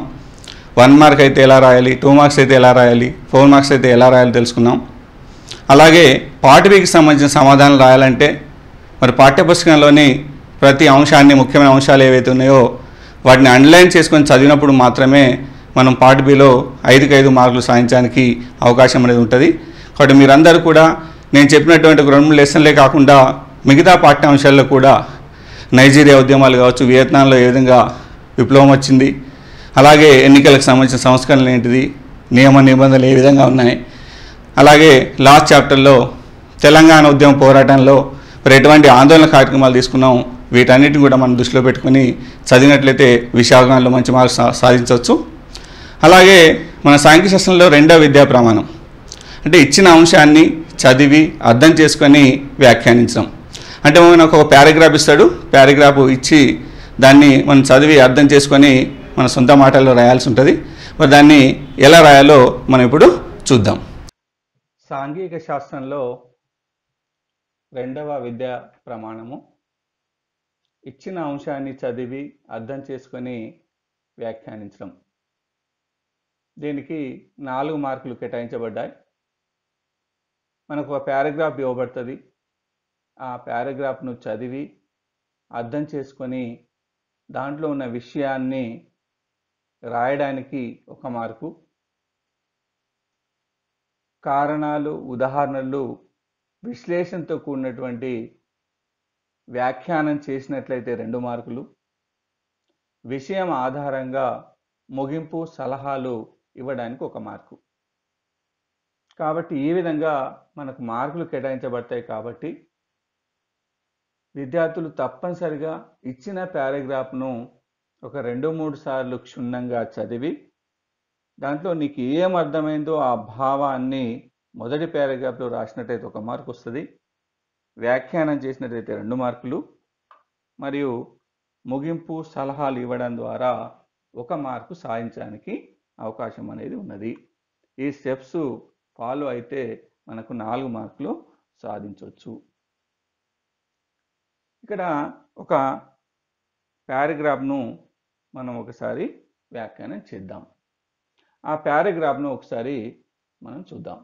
వన్ మార్క్ అయితే ఎలా రాయాలి టూ మార్క్స్ అయితే ఎలా రాయాలి ఫోర్ మార్క్స్ అయితే ఎలా రాయాలి తెలుసుకున్నాం అలాగే పాఠవికి సంబంధించిన సమాధానం రాయాలంటే మరి పాఠ్యపుస్తకంలోని ప్రతి అంశాన్ని ముఖ్యమైన అంశాలు ఏవైతే ఉన్నాయో వాటిని అండర్లైన్ చేసుకొని చదివినప్పుడు మాత్రమే మనం పార్ట్ బిలో ఐదుకి ఐదు మార్కులు సాధించడానికి అవకాశం అనేది ఉంటుంది కాబట్టి మీరందరూ కూడా నేను చెప్పినటువంటి రెండు లెసన్లే కాకుండా మిగతా పాఠ్యాంశాల్లో కూడా నైజీరియా ఉద్యమాలు కావచ్చు వియత్నాంలో ఏ విధంగా విప్లవం వచ్చింది అలాగే ఎన్నికలకు సంబంధించిన సంస్కరణలు ఏంటిది నియమ నిబంధనలు ఏ విధంగా ఉన్నాయి అలాగే లాస్ట్ చాప్టర్లో తెలంగాణ ఉద్యమ పోరాటంలో మరి ఎటువంటి ఆందోళన కార్యక్రమాలు తీసుకున్నాం వీటన్నిటిని కూడా మనం దృష్టిలో పెట్టుకుని చదివినట్లయితే విశాఖలో మంచి మార్క్స్ సాధించవచ్చు అలాగే మన శాస్త్రంలో రెండో విద్యా ప్రమాణం అంటే ఇచ్చిన అంశాన్ని చదివి అర్థం చేసుకొని వ్యాఖ్యానించడం అంటే మనకు ఒక పారాగ్రాఫ్ ఇస్తాడు పారాగ్రాఫ్ ఇచ్చి దాన్ని మనం చదివి అర్థం చేసుకొని మన సొంత మాటల్లో రాయాల్సి ఉంటుంది మరి దాన్ని ఎలా రాయాలో మనం ఇప్పుడు చూద్దాం సాంఘిక శాస్త్రంలో రెండవ విద్యా ప్రమాణము ఇచ్చిన అంశాన్ని చదివి అర్థం చేసుకొని వ్యాఖ్యానించడం దీనికి నాలుగు మార్కులు కేటాయించబడ్డాయి మనకు ఒక పారాగ్రాఫ్ ఇవ్వబడుతుంది ఆ పారాగ్రాఫ్ను చదివి అర్థం చేసుకొని దాంట్లో ఉన్న విషయాన్ని రాయడానికి ఒక మార్కు కారణాలు ఉదాహరణలు విశ్లేషణతో కూడినటువంటి వ్యాఖ్యానం చేసినట్లయితే రెండు మార్కులు విషయం ఆధారంగా ముగింపు సలహాలు ఇవ్వడానికి ఒక మార్కు కాబట్టి ఈ విధంగా మనకు మార్కులు కేటాయించబడతాయి కాబట్టి విద్యార్థులు తప్పనిసరిగా ఇచ్చిన పారాగ్రాఫ్ను ఒక రెండు మూడు సార్లు క్షుణ్ణంగా చదివి దాంట్లో నీకు ఏం అర్థమైందో ఆ భావాన్ని మొదటి పారాగ్రాఫ్లో రాసినట్టయితే ఒక మార్క్ వస్తుంది వ్యాఖ్యానం చేసినట్టయితే రెండు మార్కులు మరియు ముగింపు సలహాలు ఇవ్వడం ద్వారా ఒక మార్కు సాధించడానికి అవకాశం అనేది ఉన్నది ఈ స్టెప్స్ ఫాలో అయితే మనకు నాలుగు మార్కులు సాధించవచ్చు ఇక్కడ ఒక పారాగ్రాఫ్ను మనం ఒకసారి వ్యాఖ్యానం చేద్దాం ఆ పారాగ్రాఫ్ను ఒకసారి మనం చూద్దాం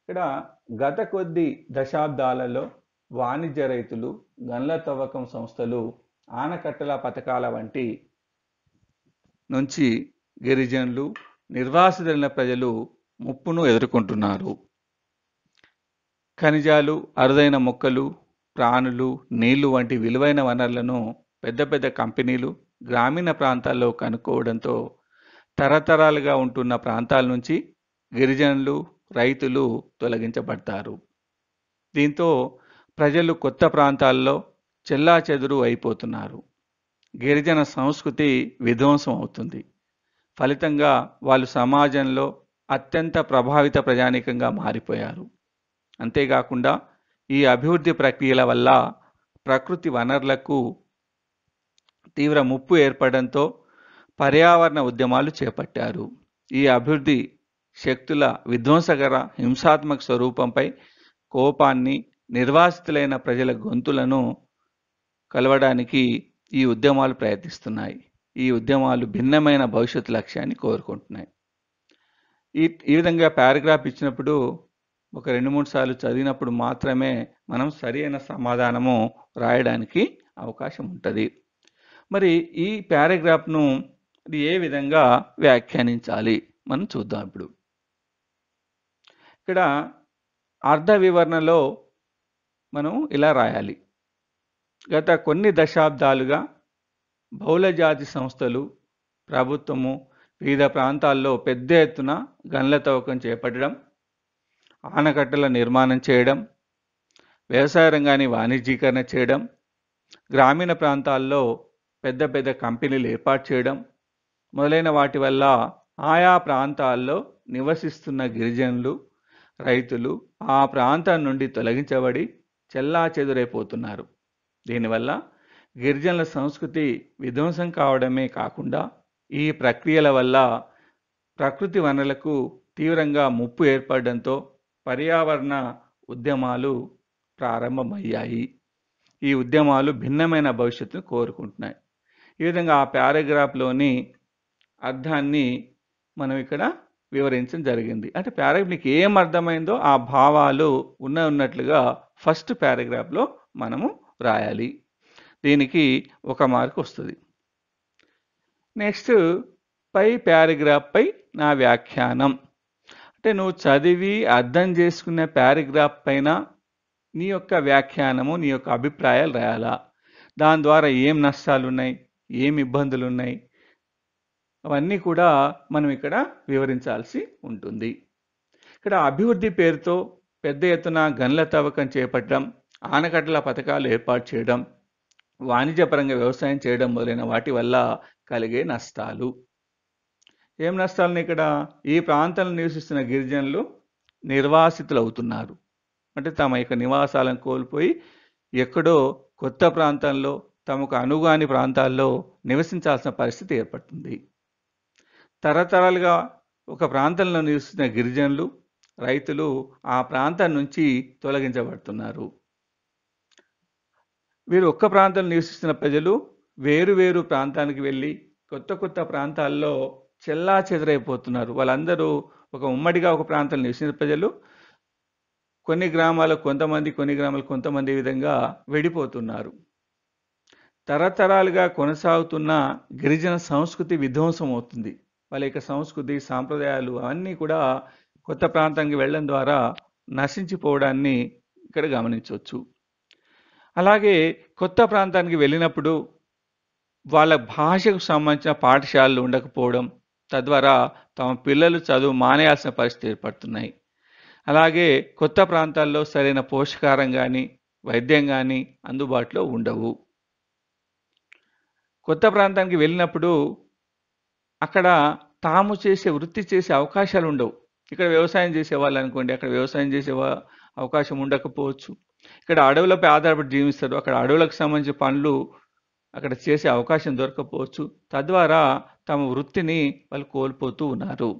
ఇక్కడ గత కొద్ది దశాబ్దాలలో వాణిజ్య రైతులు గన్ల తవ్వకం సంస్థలు ఆనకట్టల పథకాల వంటి నుంచి గిరిజనులు నిర్వాసితులైన ప్రజలు ముప్పును ఎదుర్కొంటున్నారు ఖనిజాలు అరుదైన మొక్కలు ప్రాణులు నీళ్లు వంటి విలువైన వనరులను పెద్ద పెద్ద కంపెనీలు గ్రామీణ ప్రాంతాల్లో కనుక్కోవడంతో తరతరాలుగా ఉంటున్న ప్రాంతాల నుంచి గిరిజనులు రైతులు తొలగించబడతారు దీంతో ప్రజలు కొత్త ప్రాంతాల్లో చెల్లా చెదురు అయిపోతున్నారు గిరిజన సంస్కృతి విధ్వంసం అవుతుంది ఫలితంగా వాళ్ళు సమాజంలో అత్యంత ప్రభావిత ప్రజానీకంగా మారిపోయారు అంతేకాకుండా ఈ అభివృద్ధి ప్రక్రియల వల్ల ప్రకృతి వనరులకు తీవ్ర ముప్పు ఏర్పడంతో పర్యావరణ ఉద్యమాలు చేపట్టారు ఈ అభివృద్ధి శక్తుల విధ్వంసకర హింసాత్మక స్వరూపంపై కోపాన్ని నిర్వాసితులైన ప్రజల గొంతులను కలవడానికి ఈ ఉద్యమాలు ప్రయత్నిస్తున్నాయి ఈ ఉద్యమాలు భిన్నమైన భవిష్యత్ లక్ష్యాన్ని కోరుకుంటున్నాయి ఈ ఈ విధంగా పారాగ్రాఫ్ ఇచ్చినప్పుడు ఒక రెండు మూడు సార్లు చదివినప్పుడు మాత్రమే మనం సరి అయిన సమాధానము రాయడానికి అవకాశం ఉంటుంది మరి ఈ పారాగ్రాఫ్ను ఏ విధంగా వ్యాఖ్యానించాలి మనం చూద్దాం ఇప్పుడు ఇక్కడ అర్ధ వివరణలో మనం ఇలా రాయాలి గత కొన్ని దశాబ్దాలుగా బహుళజాతి సంస్థలు ప్రభుత్వము వివిధ ప్రాంతాల్లో పెద్ద ఎత్తున గనుల తవ్వకం చేపట్టడం ఆనకట్టల నిర్మాణం చేయడం వ్యవసాయ రంగాన్ని వాణిజ్యీకరణ చేయడం గ్రామీణ ప్రాంతాల్లో పెద్ద పెద్ద కంపెనీలు ఏర్పాటు చేయడం మొదలైన వాటి వల్ల ఆయా ప్రాంతాల్లో నివసిస్తున్న గిరిజనులు రైతులు ఆ ప్రాంతం నుండి తొలగించబడి చెల్లా చెదురైపోతున్నారు దీనివల్ల గిరిజనుల సంస్కృతి విధ్వంసం కావడమే కాకుండా ఈ ప్రక్రియల వల్ల ప్రకృతి వనరులకు తీవ్రంగా ముప్పు ఏర్పడడంతో పర్యావరణ ఉద్యమాలు ప్రారంభమయ్యాయి ఈ ఉద్యమాలు భిన్నమైన భవిష్యత్తును కోరుకుంటున్నాయి ఈ విధంగా ఆ పారాగ్రాఫ్లోని అర్థాన్ని మనం ఇక్కడ వివరించడం జరిగింది అంటే పారాగ్రాఫ్ మీకు ఏం అర్థమైందో ఆ భావాలు ఉన్న ఉన్నట్లుగా ఫస్ట్ పారాగ్రాఫ్లో మనము రాయాలి దీనికి ఒక మార్క్ వస్తుంది నెక్స్ట్ పై పారాగ్రాఫ్పై నా వ్యాఖ్యానం అంటే నువ్వు చదివి అర్థం చేసుకునే పారాగ్రాఫ్ పైన నీ యొక్క వ్యాఖ్యానము నీ యొక్క అభిప్రాయాలు రాయాలా దాని ద్వారా ఏం నష్టాలు ఉన్నాయి ఏమి ఇబ్బందులు ఉన్నాయి అవన్నీ కూడా మనం ఇక్కడ వివరించాల్సి ఉంటుంది ఇక్కడ అభివృద్ధి పేరుతో పెద్ద ఎత్తున గనుల తవ్వకం చేపట్టడం ఆనకట్టల పథకాలు ఏర్పాటు చేయడం వాణిజ్యపరంగా వ్యవసాయం చేయడం మొదలైన వాటి వల్ల కలిగే నష్టాలు ఏం నష్టాలను ఇక్కడ ఈ ప్రాంతాలను నివసిస్తున్న గిరిజనులు నిర్వాసితులు అవుతున్నారు అంటే తమ యొక్క నివాసాలను కోల్పోయి ఎక్కడో కొత్త ప్రాంతంలో తమకు అనుగాని ప్రాంతాల్లో నివసించాల్సిన పరిస్థితి ఏర్పడుతుంది తరతరాలుగా ఒక ప్రాంతంలో నివసిస్తున్న గిరిజనులు రైతులు ఆ ప్రాంతం నుంచి తొలగించబడుతున్నారు వీరు ఒక్క ప్రాంతంలో నివసిస్తున్న ప్రజలు వేరు వేరు ప్రాంతానికి వెళ్ళి కొత్త కొత్త ప్రాంతాల్లో చెల్లా చెదరైపోతున్నారు వాళ్ళందరూ ఒక ఉమ్మడిగా ఒక ప్రాంతంలో నివసించిన ప్రజలు కొన్ని గ్రామాలకు కొంతమంది కొన్ని గ్రామాలకు కొంతమంది విధంగా విడిపోతున్నారు తరతరాలుగా కొనసాగుతున్న గిరిజన సంస్కృతి విధ్వంసం అవుతుంది వాళ్ళ యొక్క సంస్కృతి సాంప్రదాయాలు అవన్నీ కూడా కొత్త ప్రాంతానికి వెళ్ళడం ద్వారా నశించిపోవడాన్ని ఇక్కడ గమనించవచ్చు అలాగే కొత్త ప్రాంతానికి వెళ్ళినప్పుడు వాళ్ళ భాషకు సంబంధించిన పాఠశాలలు ఉండకపోవడం తద్వారా తమ పిల్లలు చదువు మానేయాల్సిన పరిస్థితి ఏర్పడుతున్నాయి అలాగే కొత్త ప్రాంతాల్లో సరైన పోషకారం కానీ వైద్యం కానీ అందుబాటులో ఉండవు కొత్త ప్రాంతానికి వెళ్ళినప్పుడు అక్కడ తాము చేసే వృత్తి చేసే అవకాశాలు ఉండవు ఇక్కడ వ్యవసాయం చేసేవాళ్ళు అనుకోండి అక్కడ వ్యవసాయం చేసే అవకాశం ఉండకపోవచ్చు ఇక్కడ అడవులపై ఆధారపడి జీవిస్తారు అక్కడ అడవులకు సంబంధించిన పనులు అక్కడ చేసే అవకాశం దొరకపోవచ్చు తద్వారా తమ వృత్తిని వాళ్ళు కోల్పోతూ ఉన్నారు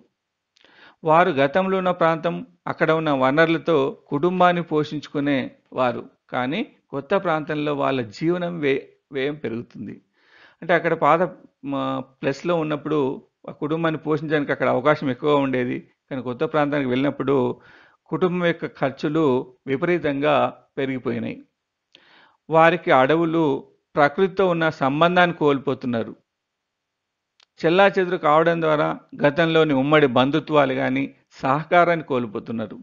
వారు గతంలో ఉన్న ప్రాంతం అక్కడ ఉన్న వనరులతో కుటుంబాన్ని పోషించుకునే వారు కానీ కొత్త ప్రాంతంలో వాళ్ళ జీవనం వ్యయం పెరుగుతుంది అంటే అక్కడ పాత ప్లస్లో ఉన్నప్పుడు ఆ కుటుంబాన్ని పోషించడానికి అక్కడ అవకాశం ఎక్కువగా ఉండేది కానీ కొత్త ప్రాంతానికి వెళ్ళినప్పుడు కుటుంబం యొక్క ఖర్చులు విపరీతంగా పెరిగిపోయినాయి వారికి అడవులు ప్రకృతితో ఉన్న సంబంధాన్ని కోల్పోతున్నారు చెల్లా చెదురు కావడం ద్వారా గతంలోని ఉమ్మడి బంధుత్వాలు కానీ సహకారాన్ని కోల్పోతున్నారు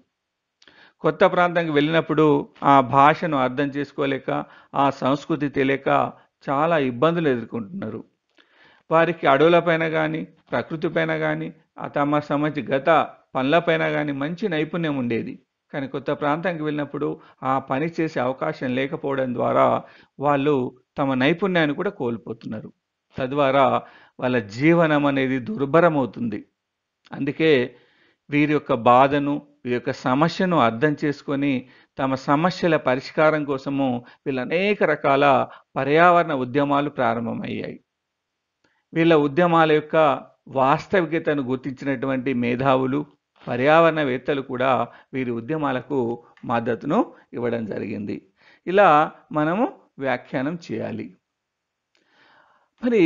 కొత్త ప్రాంతానికి వెళ్ళినప్పుడు ఆ భాషను అర్థం చేసుకోలేక ఆ సంస్కృతి తెలియక చాలా ఇబ్బందులు ఎదుర్కొంటున్నారు వారికి అడవులపైన కానీ ప్రకృతిపైన కానీ తమ సంబంధించి గత పనులపైన కానీ మంచి నైపుణ్యం ఉండేది కానీ కొత్త ప్రాంతానికి వెళ్ళినప్పుడు ఆ పని చేసే అవకాశం లేకపోవడం ద్వారా వాళ్ళు తమ నైపుణ్యాన్ని కూడా కోల్పోతున్నారు తద్వారా వాళ్ళ జీవనం అనేది దుర్భరమవుతుంది అందుకే వీరి యొక్క బాధను వీరి యొక్క సమస్యను అర్థం చేసుకొని తమ సమస్యల పరిష్కారం కోసము వీళ్ళు అనేక రకాల పర్యావరణ ఉద్యమాలు ప్రారంభమయ్యాయి వీళ్ళ ఉద్యమాల యొక్క వాస్తవికతను గుర్తించినటువంటి మేధావులు పర్యావరణవేత్తలు కూడా వీరి ఉద్యమాలకు మద్దతును ఇవ్వడం జరిగింది ఇలా మనము వ్యాఖ్యానం చేయాలి మరి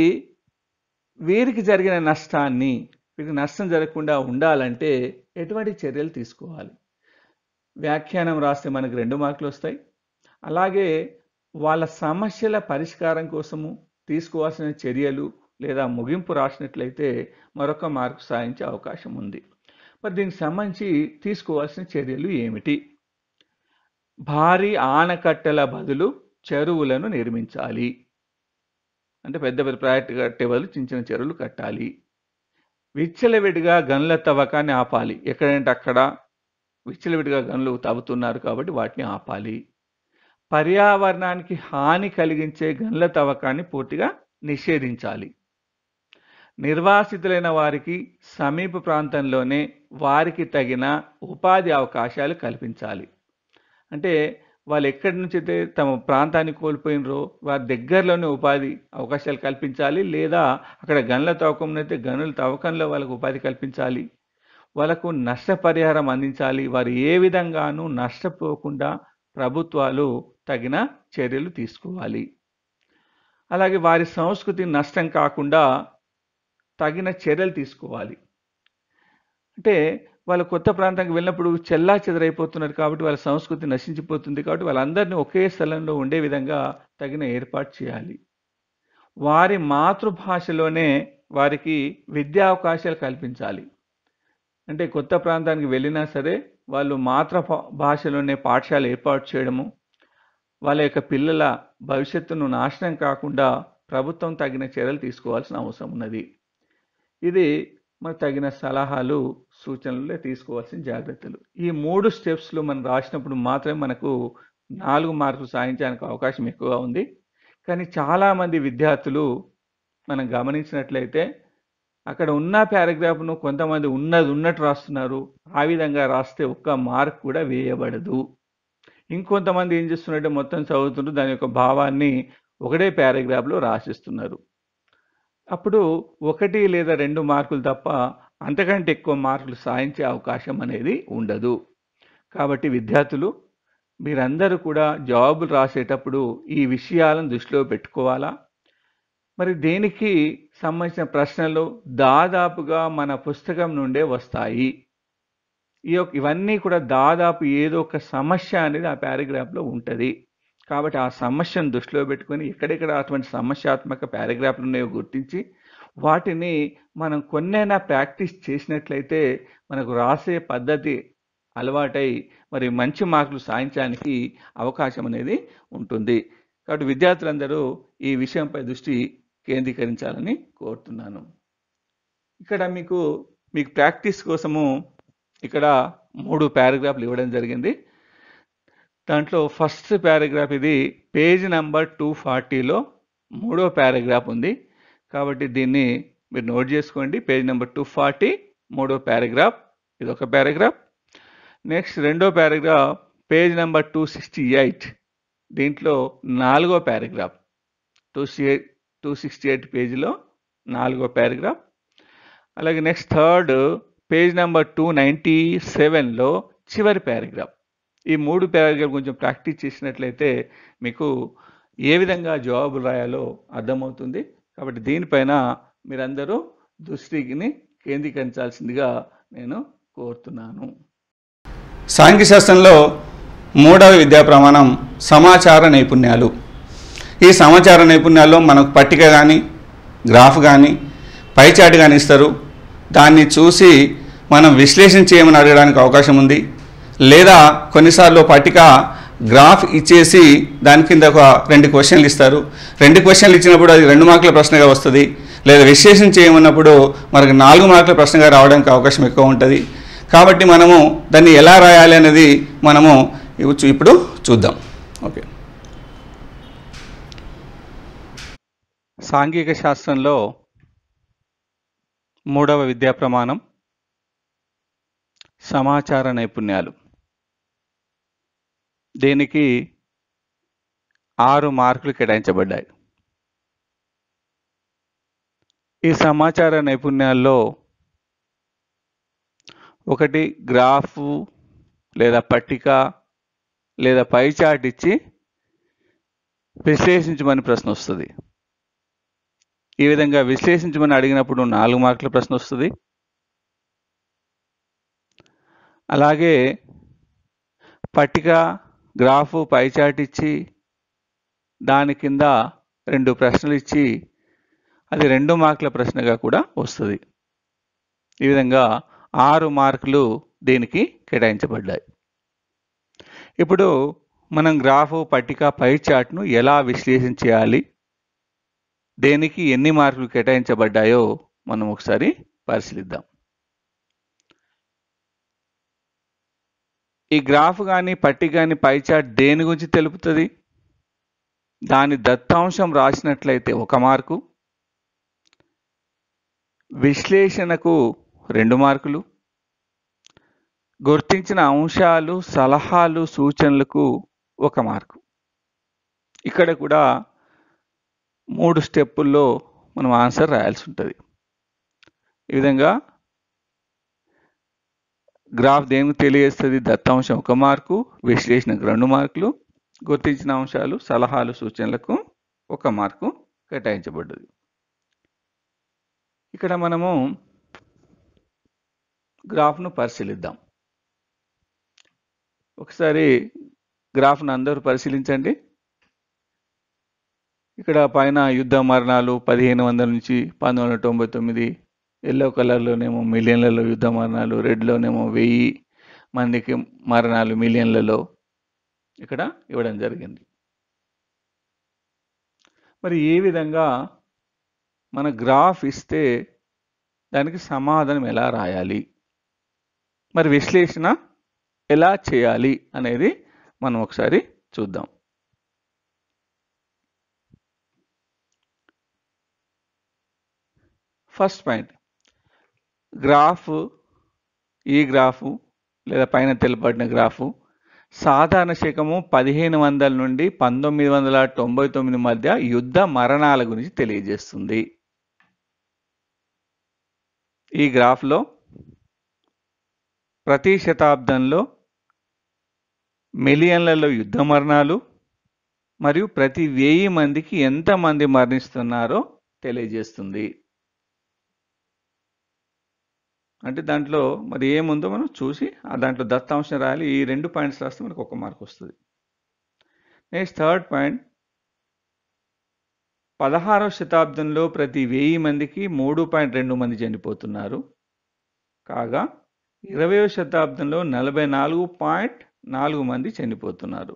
వీరికి జరిగిన నష్టాన్ని వీరికి నష్టం జరగకుండా ఉండాలంటే ఎటువంటి చర్యలు తీసుకోవాలి వ్యాఖ్యానం రాస్తే మనకు రెండు మార్కులు వస్తాయి అలాగే వాళ్ళ సమస్యల పరిష్కారం కోసము తీసుకోవాల్సిన చర్యలు లేదా ముగింపు రాసినట్లయితే మరొక మార్కు సాధించే అవకాశం ఉంది మరి దీనికి సంబంధించి తీసుకోవాల్సిన చర్యలు ఏమిటి భారీ ఆనకట్టల బదులు చెరువులను నిర్మించాలి అంటే పెద్ద పెద్ద ప్రాజెక్టు కట్టే బదులు చిన్న చిన్న చెరువులు కట్టాలి విచ్చలవిడిగా గనుల తవ్వకాన్ని ఆపాలి ఎక్కడంటే అక్కడ విచ్చలవిడిగా గనులు తవ్వుతున్నారు కాబట్టి వాటిని ఆపాలి పర్యావరణానికి హాని కలిగించే గనుల తవ్వకాన్ని పూర్తిగా నిషేధించాలి నిర్వాసితులైన వారికి సమీప ప్రాంతంలోనే వారికి తగిన ఉపాధి అవకాశాలు కల్పించాలి అంటే వాళ్ళు ఎక్కడి నుంచి అయితే తమ ప్రాంతాన్ని కోల్పోయినరో వారి దగ్గరలోనే ఉపాధి అవకాశాలు కల్పించాలి లేదా అక్కడ గనుల తవ్వకం అయితే గనుల తవ్వకంలో వాళ్ళకు ఉపాధి కల్పించాలి వాళ్ళకు నష్టపరిహారం అందించాలి వారు ఏ విధంగానూ నష్టపోకుండా ప్రభుత్వాలు తగిన చర్యలు తీసుకోవాలి అలాగే వారి సంస్కృతి నష్టం కాకుండా తగిన చర్యలు తీసుకోవాలి అంటే వాళ్ళు కొత్త ప్రాంతానికి వెళ్ళినప్పుడు చెల్లా చెదరైపోతున్నారు కాబట్టి వాళ్ళ సంస్కృతి నశించిపోతుంది కాబట్టి వాళ్ళందరినీ ఒకే స్థలంలో ఉండే విధంగా తగిన ఏర్పాటు చేయాలి వారి మాతృభాషలోనే వారికి విద్యా అవకాశాలు కల్పించాలి అంటే కొత్త ప్రాంతానికి వెళ్ళినా సరే వాళ్ళు మాతృ భాషలోనే పాఠశాల ఏర్పాటు చేయడము వాళ్ళ యొక్క పిల్లల భవిష్యత్తును నాశనం కాకుండా ప్రభుత్వం తగిన చర్యలు తీసుకోవాల్సిన అవసరం ఉన్నది ఇది మరి తగిన సలహాలు సూచనలు తీసుకోవాల్సిన జాగ్రత్తలు ఈ మూడు స్టెప్స్లు మనం రాసినప్పుడు మాత్రమే మనకు నాలుగు మార్కులు సాధించడానికి అవకాశం ఎక్కువగా ఉంది కానీ చాలామంది విద్యార్థులు మనం గమనించినట్లయితే అక్కడ ఉన్న పారాగ్రాఫ్ను కొంతమంది ఉన్నది ఉన్నట్టు రాస్తున్నారు ఆ విధంగా రాస్తే ఒక్క మార్క్ కూడా వేయబడదు ఇంకొంతమంది ఏం చేస్తున్నట్టే మొత్తం చదువుతుంటూ దాని యొక్క భావాన్ని ఒకటే పారాగ్రాఫ్లో రాసిస్తున్నారు అప్పుడు ఒకటి లేదా రెండు మార్కులు తప్ప అంతకంటే ఎక్కువ మార్కులు సాధించే అవకాశం అనేది ఉండదు కాబట్టి విద్యార్థులు మీరందరూ కూడా జాబులు రాసేటప్పుడు ఈ విషయాలను దృష్టిలో పెట్టుకోవాలా మరి దేనికి సంబంధించిన ప్రశ్నలు దాదాపుగా మన పుస్తకం నుండే వస్తాయి ఈ ఇవన్నీ కూడా దాదాపు ఏదో ఒక సమస్య అనేది ఆ పారాగ్రాఫ్లో ఉంటుంది కాబట్టి ఆ సమస్యను దృష్టిలో పెట్టుకొని ఎక్కడెక్కడ అటువంటి సమస్యాత్మక పారాగ్రాఫ్లు ఉన్నాయో గుర్తించి వాటిని మనం కొన్నైనా ప్రాక్టీస్ చేసినట్లయితే మనకు రాసే పద్ధతి అలవాటై మరి మంచి మార్కులు సాధించడానికి అవకాశం అనేది ఉంటుంది కాబట్టి విద్యార్థులందరూ ఈ విషయంపై దృష్టి కేంద్రీకరించాలని కోరుతున్నాను ఇక్కడ మీకు మీకు ప్రాక్టీస్ కోసము ఇక్కడ మూడు పారాగ్రాఫ్లు ఇవ్వడం జరిగింది దాంట్లో ఫస్ట్ పారాగ్రాఫ్ ఇది పేజ్ నెంబర్ టూ ఫార్టీలో మూడో పారాగ్రాఫ్ ఉంది కాబట్టి దీన్ని మీరు నోట్ చేసుకోండి పేజ్ నెంబర్ టూ ఫార్టీ మూడో పారాగ్రాఫ్ ఇది ఒక పారాగ్రాఫ్ నెక్స్ట్ రెండో paragraph page number two sixty eight దీంట్లో నాలుగో paragraph two two sixty eight పేజీలో నాలుగో పారాగ్రాఫ్ అలాగే next third page number two ninety సెవెన్లో చివరి పారాగ్రాఫ్ ఈ మూడు పారాగ్రాఫ్ కొంచెం ప్రాక్టీస్ చేసినట్లయితే మీకు ఏ విధంగా జవాబులు రాయాలో అర్థమవుతుంది కాబట్టి దీనిపైన మీరందరూ దృష్టిని కేంద్రీకరించాల్సిందిగా నేను కోరుతున్నాను శాస్త్రంలో మూడవ విద్యా ప్రమాణం సమాచార నైపుణ్యాలు ఈ సమాచార నైపుణ్యాల్లో మనకు పట్టిక కానీ గ్రాఫ్ కానీ పైచాటు కానీ ఇస్తారు దాన్ని చూసి మనం విశ్లేషణ చేయమని అడగడానికి అవకాశం ఉంది లేదా కొన్నిసార్లు పట్టిక గ్రాఫ్ ఇచ్చేసి దాని కింద ఒక రెండు క్వశ్చన్లు ఇస్తారు రెండు క్వశ్చన్లు ఇచ్చినప్పుడు అది రెండు మార్కుల ప్రశ్నగా వస్తుంది లేదా విశ్లేషణ చేయమన్నప్పుడు మనకు నాలుగు మార్కుల ప్రశ్నగా రావడానికి అవకాశం ఎక్కువ ఉంటుంది కాబట్టి మనము దాన్ని ఎలా రాయాలి అనేది మనము ఇప్పుడు చూద్దాం ఓకే సాంఘిక శాస్త్రంలో మూడవ విద్యా ప్రమాణం సమాచార నైపుణ్యాలు దీనికి ఆరు మార్కులు కేటాయించబడ్డాయి ఈ సమాచార నైపుణ్యాల్లో ఒకటి గ్రాఫు లేదా పట్టిక లేదా పై చార్ట్ ఇచ్చి విశ్లేషించమని ప్రశ్న వస్తుంది ఈ విధంగా విశ్లేషించమని అడిగినప్పుడు నాలుగు మార్కుల ప్రశ్న వస్తుంది అలాగే పట్టిక గ్రాఫ్ పైచాట్ ఇచ్చి దాని కింద రెండు ప్రశ్నలు ఇచ్చి అది రెండు మార్కుల ప్రశ్నగా కూడా వస్తుంది ఈ విధంగా ఆరు మార్కులు దీనికి కేటాయించబడ్డాయి ఇప్పుడు మనం గ్రాఫ్ పట్టిక పై చాట్ను ఎలా విశ్లేషించేయాలి దేనికి ఎన్ని మార్కులు కేటాయించబడ్డాయో మనం ఒకసారి పరిశీలిద్దాం ఈ గ్రాఫ్ కానీ పట్టి కానీ పైచాట్ దేని గురించి తెలుపుతుంది దాని దత్తాంశం రాసినట్లయితే ఒక మార్కు విశ్లేషణకు రెండు మార్కులు గుర్తించిన అంశాలు సలహాలు సూచనలకు ఒక మార్కు ఇక్కడ కూడా మూడు స్టెప్పుల్లో మనం ఆన్సర్ రాయాల్సి ఉంటుంది ఈ విధంగా గ్రాఫ్ దేనికి తెలియజేస్తుంది దత్తాంశం ఒక మార్కు విశ్లేషణకు రెండు మార్కులు గుర్తించిన అంశాలు సలహాలు సూచనలకు ఒక మార్కు కేటాయించబడ్డది ఇక్కడ మనము గ్రాఫ్ను పరిశీలిద్దాం ఒకసారి గ్రాఫ్ను అందరూ పరిశీలించండి ఇక్కడ పైన యుద్ధ మరణాలు పదిహేను వందల నుంచి పంతొమ్మిది వందల తొంభై తొమ్మిది ఎల్లో కలర్లోనేమో మిలియన్లలో యుద్ధ మరణాలు రెడ్లోనేమో వెయ్యి మందికి మరణాలు మిలియన్లలో ఇక్కడ ఇవ్వడం జరిగింది మరి ఏ విధంగా మన గ్రాఫ్ ఇస్తే దానికి సమాధానం ఎలా రాయాలి మరి విశ్లేషణ ఎలా చేయాలి అనేది మనం ఒకసారి చూద్దాం ఫస్ట్ పాయింట్ గ్రాఫ్ ఈ గ్రాఫు లేదా పైన తెలుపబడిన గ్రాఫు సాధారణ శకము పదిహేను వందల నుండి పంతొమ్మిది వందల తొంభై తొమ్మిది మధ్య యుద్ధ మరణాల గురించి తెలియజేస్తుంది ఈ గ్రాఫ్లో ప్రతి శతాబ్దంలో మిలియన్లలో యుద్ధ మరణాలు మరియు ప్రతి వెయ్యి మందికి ఎంతమంది మరణిస్తున్నారో తెలియజేస్తుంది అంటే దాంట్లో మరి ఏముందో మనం చూసి ఆ దాంట్లో దత్తాంశం రాయాలి ఈ రెండు పాయింట్స్ రాస్తే మనకు ఒక మార్క్ వస్తుంది నెక్స్ట్ థర్డ్ పాయింట్ పదహారవ శతాబ్దంలో ప్రతి వెయ్యి మందికి మూడు పాయింట్ రెండు మంది చనిపోతున్నారు కాగా ఇరవయవ శతాబ్దంలో నలభై నాలుగు పాయింట్ నాలుగు మంది చనిపోతున్నారు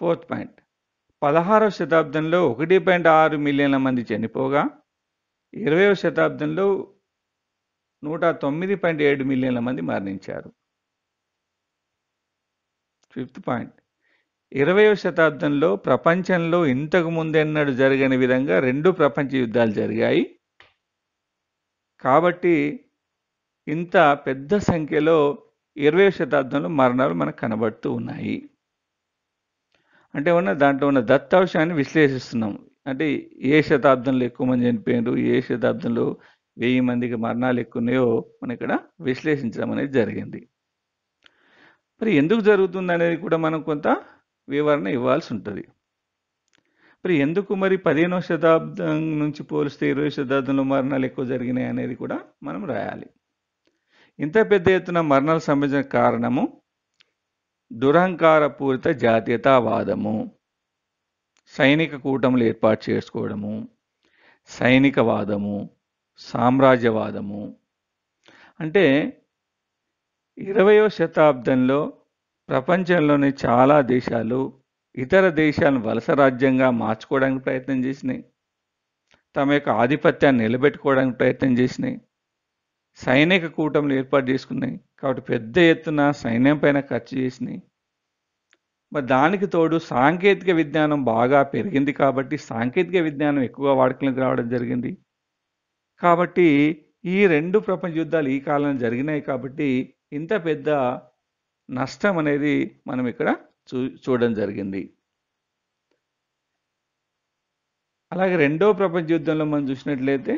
ఫోర్త్ పాయింట్ పదహారవ శతాబ్దంలో ఒకటి పాయింట్ ఆరు మిలియన్ల మంది చనిపోగా ఇరవయవ శతాబ్దంలో నూట తొమ్మిది పాయింట్ ఏడు మిలియన్ల మంది మరణించారు ఫిఫ్త్ పాయింట్ ఇరవయవ శతాబ్దంలో ప్రపంచంలో ఇంతకు ముందెన్నడు జరగని విధంగా రెండు ప్రపంచ యుద్ధాలు జరిగాయి కాబట్టి ఇంత పెద్ద సంఖ్యలో ఇరవై శతాబ్దంలో మరణాలు మనకు కనబడుతూ ఉన్నాయి అంటే ఉన్న దాంట్లో ఉన్న దత్తాంశాన్ని విశ్లేషిస్తున్నాం అంటే ఏ శతాబ్దంలో ఎక్కువ మంది చనిపోయారు ఏ శతాబ్దంలో వెయ్యి మందికి మరణాలు ఉన్నాయో మనం ఇక్కడ విశ్లేషించడం అనేది జరిగింది మరి ఎందుకు జరుగుతుంది అనేది కూడా మనం కొంత వివరణ ఇవ్వాల్సి ఉంటుంది మరి ఎందుకు మరి పదిహేనవ శతాబ్దం నుంచి పోలిస్తే ఇరవై శతాబ్దంలో మరణాలు ఎక్కువ జరిగినాయి అనేది కూడా మనం రాయాలి ఇంత పెద్ద ఎత్తున మరణాలు సంబంధించిన కారణము దురహంకారపూరిత జాతీయతావాదము సైనిక కూటములు ఏర్పాటు చేసుకోవడము సైనికవాదము సామ్రాజ్యవాదము అంటే ఇరవయో శతాబ్దంలో ప్రపంచంలోని చాలా దేశాలు ఇతర దేశాలను వలస రాజ్యంగా మార్చుకోవడానికి ప్రయత్నం చేసినాయి తమ యొక్క ఆధిపత్యాన్ని నిలబెట్టుకోవడానికి ప్రయత్నం చేసినాయి సైనిక కూటములు ఏర్పాటు చేసుకున్నాయి కాబట్టి పెద్ద ఎత్తున సైన్యం పైన ఖర్చు చేసినాయి మరి దానికి తోడు సాంకేతిక విజ్ఞానం బాగా పెరిగింది కాబట్టి సాంకేతిక విజ్ఞానం ఎక్కువ వాడుకలోకి రావడం జరిగింది కాబట్టి ఈ రెండు ప్రపంచ యుద్ధాలు ఈ కాలంలో జరిగినాయి కాబట్టి ఇంత పెద్ద నష్టం అనేది మనం ఇక్కడ చూ చూడడం జరిగింది అలాగే రెండో ప్రపంచ యుద్ధంలో మనం చూసినట్లయితే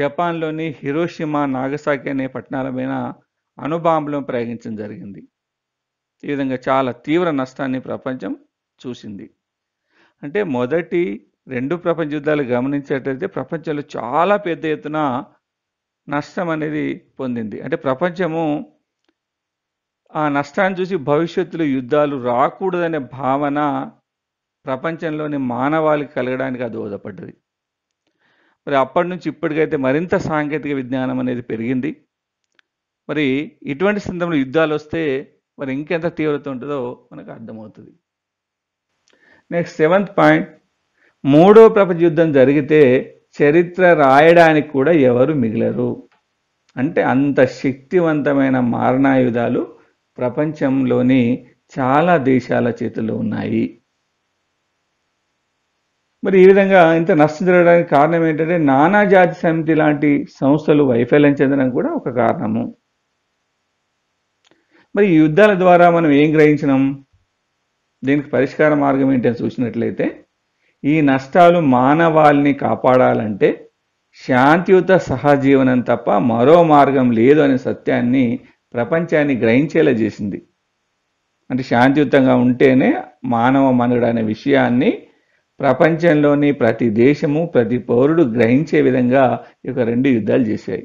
జపాన్లోని హిరోషిమా నాగసాకి అనే పట్టణాల మీద అణుబాంబులను ప్రయోగించడం జరిగింది ఈ విధంగా చాలా తీవ్ర నష్టాన్ని ప్రపంచం చూసింది అంటే మొదటి రెండు ప్రపంచ యుద్ధాలు గమనించేటైతే ప్రపంచంలో చాలా పెద్ద ఎత్తున నష్టం అనేది పొందింది అంటే ప్రపంచము ఆ నష్టాన్ని చూసి భవిష్యత్తులో యుద్ధాలు రాకూడదనే భావన ప్రపంచంలోని మానవాళికి కలగడానికి అది ఓదపడ్డది మరి అప్పటి నుంచి ఇప్పటికైతే మరింత సాంకేతిక విజ్ఞానం అనేది పెరిగింది మరి ఇటువంటి సందర్భంలో యుద్ధాలు వస్తే మరి ఇంకెంత తీవ్రత ఉంటుందో మనకు అర్థమవుతుంది నెక్స్ట్ సెవెంత్ పాయింట్ మూడో ప్రపంచ యుద్ధం జరిగితే చరిత్ర రాయడానికి కూడా ఎవరు మిగిలరు అంటే అంత శక్తివంతమైన మారణాయుధాలు ప్రపంచంలోని చాలా దేశాల చేతుల్లో ఉన్నాయి మరి ఈ విధంగా ఇంత నష్టం జరగడానికి కారణం ఏంటంటే నానా జాతి సమితి లాంటి సంస్థలు వైఫల్యం చెందడం కూడా ఒక కారణము మరి ఈ యుద్ధాల ద్వారా మనం ఏం గ్రహించినాం దీనికి పరిష్కార మార్గం ఏంటని చూసినట్లయితే ఈ నష్టాలు మానవాళిని కాపాడాలంటే శాంతియుత సహజీవనం తప్ప మరో మార్గం లేదు అనే సత్యాన్ని ప్రపంచాన్ని గ్రహించేలా చేసింది అంటే శాంతియుతంగా ఉంటేనే మానవ మనుడు అనే విషయాన్ని ప్రపంచంలోని ప్రతి దేశము ప్రతి పౌరుడు గ్రహించే విధంగా ఈ యొక్క రెండు యుద్ధాలు చేశాయి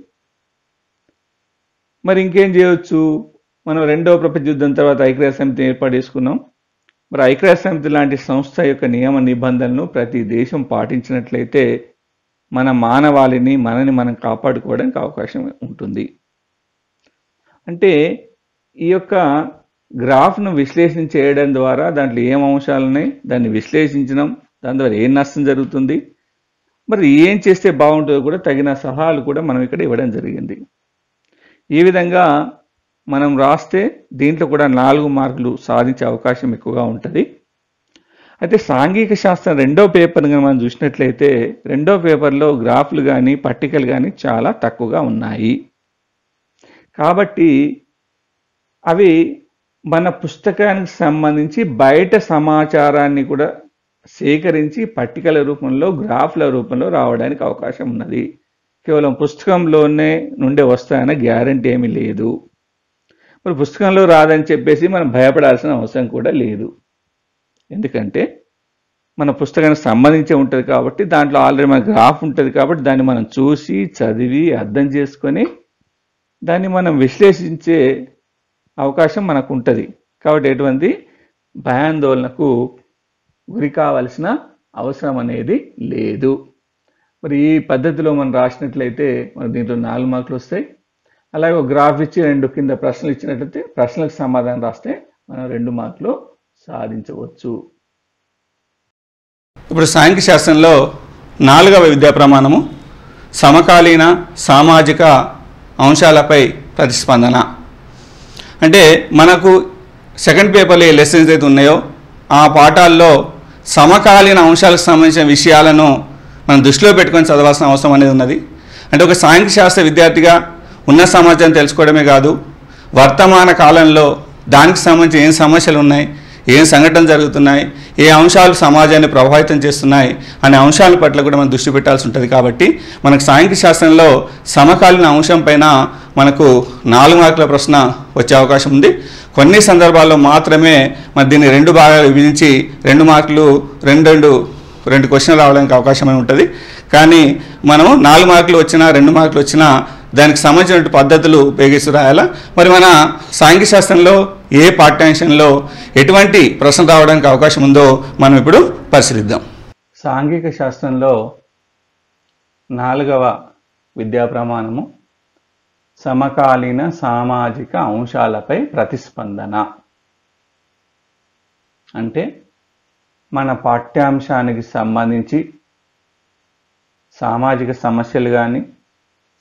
మరి ఇంకేం చేయవచ్చు మనం రెండవ ప్రపంచ యుద్ధం తర్వాత ఐక్యరాజ్య సమితిని ఏర్పాటు చేసుకున్నాం మరి ఐక్యరాజ్య సమితి లాంటి సంస్థ యొక్క నియమ నిబంధనలను ప్రతి దేశం పాటించినట్లయితే మన మానవాళిని మనని మనం కాపాడుకోవడానికి అవకాశం ఉంటుంది అంటే ఈ యొక్క గ్రాఫ్ను విశ్లేషణ చేయడం ద్వారా దాంట్లో ఏం అంశాలున్నాయి దాన్ని విశ్లేషించడం దాని ద్వారా ఏం నష్టం జరుగుతుంది మరి ఏం చేస్తే బాగుంటుందో కూడా తగిన సలహాలు కూడా మనం ఇక్కడ ఇవ్వడం జరిగింది ఈ విధంగా మనం రాస్తే దీంట్లో కూడా నాలుగు మార్కులు సాధించే అవకాశం ఎక్కువగా ఉంటుంది అయితే సాంఘిక శాస్త్రం రెండో పేపర్ కనుక మనం చూసినట్లయితే రెండో పేపర్లో గ్రాఫ్లు కానీ పట్టికలు కానీ చాలా తక్కువగా ఉన్నాయి కాబట్టి అవి మన పుస్తకానికి సంబంధించి బయట సమాచారాన్ని కూడా సేకరించి పట్టికల రూపంలో గ్రాఫ్ల రూపంలో రావడానికి అవకాశం ఉన్నది కేవలం పుస్తకంలోనే నుండే వస్తాయన్న గ్యారంటీ ఏమీ లేదు మరి పుస్తకంలో రాదని చెప్పేసి మనం భయపడాల్సిన అవసరం కూడా లేదు ఎందుకంటే మన పుస్తకానికి సంబంధించి ఉంటుంది కాబట్టి దాంట్లో ఆల్రెడీ మన గ్రాఫ్ ఉంటుంది కాబట్టి దాన్ని మనం చూసి చదివి అర్థం చేసుకొని దాన్ని మనం విశ్లేషించే అవకాశం మనకు ఉంటుంది కాబట్టి ఎటువంటి భయాందోళనకు గురి కావాల్సిన అవసరం అనేది లేదు మరి ఈ పద్ధతిలో మనం రాసినట్లయితే మరి దీంట్లో నాలుగు మార్కులు వస్తాయి అలాగే ఒక గ్రాఫ్ ఇచ్చి రెండు కింద ప్రశ్నలు ఇచ్చినట్లయితే ప్రశ్నలకు సమాధానం రాస్తే మనం రెండు మార్కులు సాధించవచ్చు ఇప్పుడు సాంఘిక శాస్త్రంలో నాలుగవ విద్యా ప్రమాణము సమకాలీన సామాజిక అంశాలపై ప్రతిస్పందన అంటే మనకు సెకండ్ పేపర్లో ఏ లెసన్స్ అయితే ఉన్నాయో ఆ పాఠాల్లో సమకాలీన అంశాలకు సంబంధించిన విషయాలను మనం దృష్టిలో పెట్టుకొని చదవాల్సిన అవసరం అనేది ఉన్నది అంటే ఒక సాంఘిక శాస్త్ర విద్యార్థిగా ఉన్న సమాచారం తెలుసుకోవడమే కాదు వర్తమాన కాలంలో దానికి సంబంధించి ఏం సమస్యలు ఉన్నాయి ఏం సంఘటనలు జరుగుతున్నాయి ఏ అంశాలు సమాజాన్ని ప్రభావితం చేస్తున్నాయి అనే అంశాల పట్ల కూడా మనం దృష్టి పెట్టాల్సి ఉంటుంది కాబట్టి మనకు సాంఘిక శాస్త్రంలో సమకాలీన అంశం పైన మనకు నాలుగు మార్కుల ప్రశ్న వచ్చే అవకాశం ఉంది కొన్ని సందర్భాల్లో మాత్రమే మన దీన్ని రెండు భాగాలు విభజించి రెండు మార్కులు రెండు రెండు రెండు క్వశ్చన్లు రావడానికి అవకాశమే ఉంటుంది కానీ మనం నాలుగు మార్కులు వచ్చినా రెండు మార్కులు వచ్చినా దానికి సంబంధించిన పద్ధతులు ఉపయోగిస్తూ రాయాలా మరి మన సాంఘిక శాస్త్రంలో ఏ పాఠ్యాంశంలో ఎటువంటి ప్రశ్న రావడానికి అవకాశం ఉందో మనం ఇప్పుడు పరిశీలిద్దాం సాంఘిక శాస్త్రంలో నాలుగవ విద్యా ప్రమాణము సమకాలీన సామాజిక అంశాలపై ప్రతిస్పందన అంటే మన పాఠ్యాంశానికి సంబంధించి సామాజిక సమస్యలు కానీ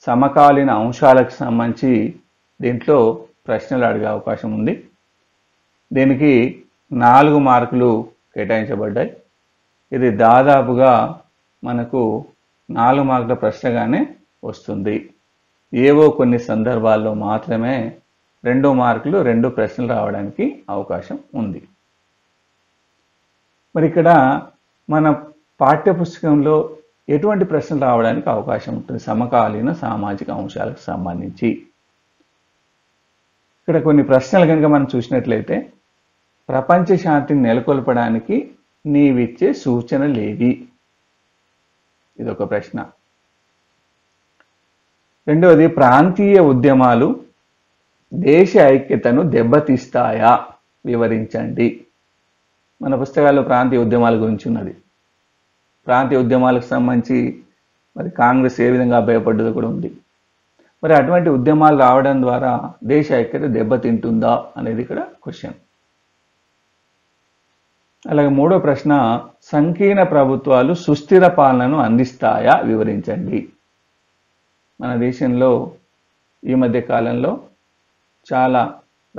సమకాలీన అంశాలకు సంబంధించి దీంట్లో ప్రశ్నలు అడిగే అవకాశం ఉంది దీనికి నాలుగు మార్కులు కేటాయించబడ్డాయి ఇది దాదాపుగా మనకు నాలుగు మార్కుల ప్రశ్నగానే వస్తుంది ఏవో కొన్ని సందర్భాల్లో మాత్రమే రెండు మార్కులు రెండు ప్రశ్నలు రావడానికి అవకాశం ఉంది మరి ఇక్కడ మన పాఠ్యపుస్తకంలో ఎటువంటి ప్రశ్నలు రావడానికి అవకాశం ఉంటుంది సమకాలీన సామాజిక అంశాలకు సంబంధించి ఇక్కడ కొన్ని ప్రశ్నలు కనుక మనం చూసినట్లయితే ప్రపంచ శాంతిని నెలకొల్పడానికి నీవిచ్చే సూచన లేవి ఇది ఒక ప్రశ్న రెండవది ప్రాంతీయ ఉద్యమాలు దేశ ఐక్యతను దెబ్బతీస్తాయా వివరించండి మన పుస్తకాల్లో ప్రాంతీయ ఉద్యమాల గురించి ఉన్నది ప్రాంతీయ ఉద్యమాలకు సంబంధించి మరి కాంగ్రెస్ ఏ విధంగా భయపడ్డది కూడా ఉంది మరి అటువంటి ఉద్యమాలు రావడం ద్వారా దేశ ఐక్యత దెబ్బతింటుందా అనేది ఇక్కడ క్వశ్చన్ అలాగే మూడో ప్రశ్న సంకీర్ణ ప్రభుత్వాలు సుస్థిర పాలనను అందిస్తాయా వివరించండి మన దేశంలో ఈ మధ్య కాలంలో చాలా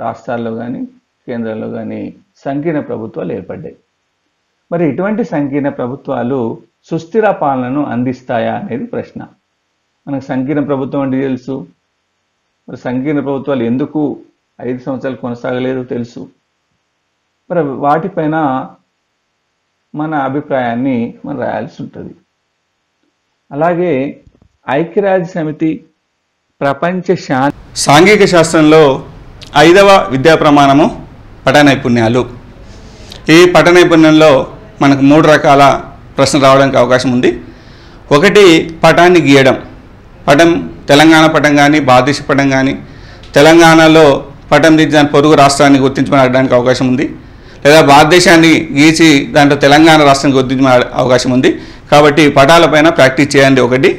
రాష్ట్రాల్లో కానీ కేంద్రంలో కానీ సంకీర్ణ ప్రభుత్వాలు ఏర్పడ్డాయి మరి ఇటువంటి సంకీర్ణ ప్రభుత్వాలు సుస్థిర పాలనను అందిస్తాయా అనేది ప్రశ్న మనకు సంకీర్ణ ప్రభుత్వం అంటే తెలుసు మరి సంకీర్ణ ప్రభుత్వాలు ఎందుకు ఐదు సంవత్సరాలు కొనసాగలేదో తెలుసు మరి వాటిపైన మన అభిప్రాయాన్ని మనం రాయాల్సి ఉంటుంది అలాగే ఐక్యరాజ్య సమితి ప్రపంచ శా సాంఘిక శాస్త్రంలో ఐదవ విద్యా ప్రమాణము పట నైపుణ్యాలు ఈ పట నైపుణ్యంలో మనకు మూడు రకాల ప్రశ్నలు రావడానికి అవకాశం ఉంది ఒకటి పటాన్ని గీయడం పటం తెలంగాణ పటం కానీ భారతదేశ పటం కానీ తెలంగాణలో పటం దిద్దాని పొరుగు రాష్ట్రాన్ని గుర్తించమని అడగడానికి అవకాశం ఉంది లేదా భారతదేశాన్ని గీసి దాంట్లో తెలంగాణ రాష్ట్రాన్ని గుర్తించమని అవకాశం ఉంది కాబట్టి పటాలపైన ప్రాక్టీస్ చేయండి ఒకటి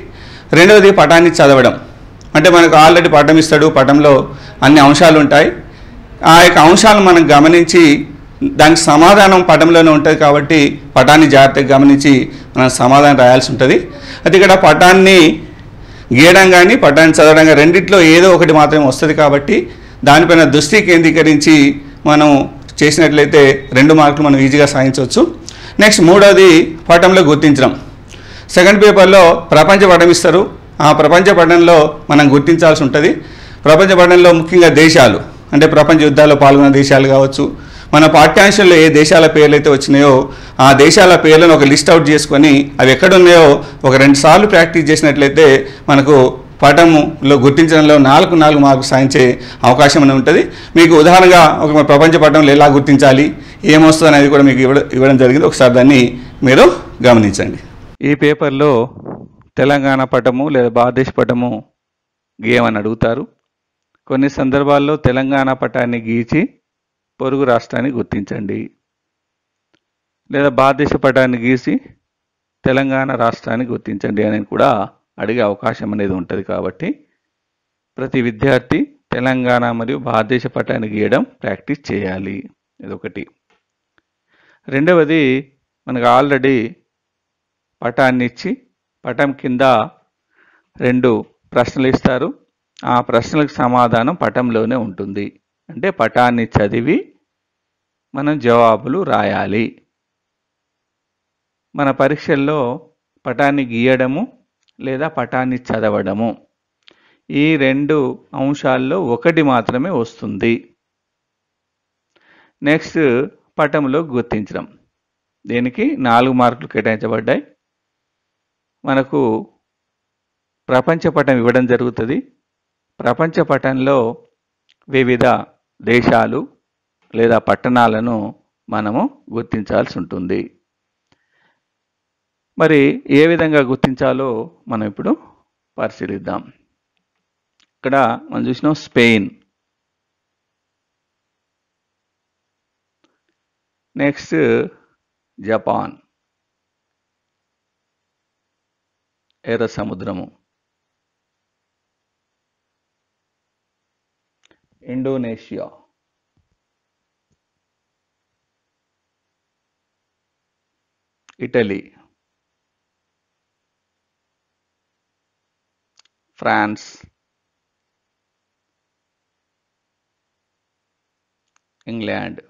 రెండవది పటాన్ని చదవడం అంటే మనకు ఆల్రెడీ పటం ఇస్తాడు పటంలో అన్ని అంశాలు ఉంటాయి ఆ యొక్క అంశాలను మనం గమనించి దానికి సమాధానం పటంలోనే ఉంటుంది కాబట్టి పటాన్ని జాగ్రత్తగా గమనించి మనం సమాధానం రాయాల్సి ఉంటుంది అయితే ఇక్కడ పటాన్ని గీయడం కానీ పటాన్ని చదవడం కానీ రెండింటిలో ఏదో ఒకటి మాత్రమే వస్తుంది కాబట్టి దానిపైన దృష్టి కేంద్రీకరించి మనం చేసినట్లయితే రెండు మార్కులు మనం ఈజీగా సాధించవచ్చు నెక్స్ట్ మూడోది పటంలో గుర్తించడం సెకండ్ పేపర్లో ప్రపంచ పటం ఇస్తారు ఆ ప్రపంచ పటంలో మనం గుర్తించాల్సి ఉంటుంది ప్రపంచ పటంలో ముఖ్యంగా దేశాలు అంటే ప్రపంచ యుద్ధాల్లో పాల్గొన్న దేశాలు కావచ్చు మన పాఠ్యాంశంలో ఏ దేశాల పేర్లు అయితే వచ్చినాయో ఆ దేశాల పేర్లను ఒక లిస్ట్ అవుట్ చేసుకొని అవి ఎక్కడున్నాయో ఒక రెండు సార్లు ప్రాక్టీస్ చేసినట్లయితే మనకు పటంలో గుర్తించడంలో నాలుగు నాలుగు మార్కు సాధించే అవకాశం అనేది ఉంటుంది మీకు ఉదాహరణగా ఒక ప్రపంచ పటంలో ఎలా గుర్తించాలి ఏమొస్తుంది అనేది కూడా మీకు ఇవ్వడం ఇవ్వడం జరిగింది ఒకసారి దాన్ని మీరు గమనించండి ఈ పేపర్లో తెలంగాణ పటము లేదా భారతదేశ పటము గీయమని అడుగుతారు కొన్ని సందర్భాల్లో తెలంగాణ పటాన్ని గీచి పొరుగు రాష్ట్రాన్ని గుర్తించండి లేదా భారతదేశ పటాన్ని గీసి తెలంగాణ రాష్ట్రాన్ని గుర్తించండి అని కూడా అడిగే అవకాశం అనేది ఉంటుంది కాబట్టి ప్రతి విద్యార్థి తెలంగాణ మరియు భారతదేశ పటాన్ని గీయడం ప్రాక్టీస్ చేయాలి ఇదొకటి రెండవది మనకు ఆల్రెడీ పటాన్ని ఇచ్చి పటం కింద రెండు ప్రశ్నలు ఇస్తారు ఆ ప్రశ్నలకు సమాధానం పటంలోనే ఉంటుంది అంటే పటాన్ని చదివి మనం జవాబులు రాయాలి మన పరీక్షల్లో పటాన్ని గీయడము లేదా పటాన్ని చదవడము ఈ రెండు అంశాల్లో ఒకటి మాత్రమే వస్తుంది నెక్స్ట్ పటంలో గుర్తించడం దీనికి నాలుగు మార్కులు కేటాయించబడ్డాయి మనకు ప్రపంచ పటం ఇవ్వడం జరుగుతుంది ప్రపంచ పటంలో వివిధ దేశాలు లేదా పట్టణాలను మనము గుర్తించాల్సి ఉంటుంది మరి ఏ విధంగా గుర్తించాలో మనం ఇప్పుడు పరిశీలిద్దాం ఇక్కడ మనం చూసినాం స్పెయిన్ నెక్స్ట్ జపాన్ ఎర్ర సముద్రము Indonesia Italy France England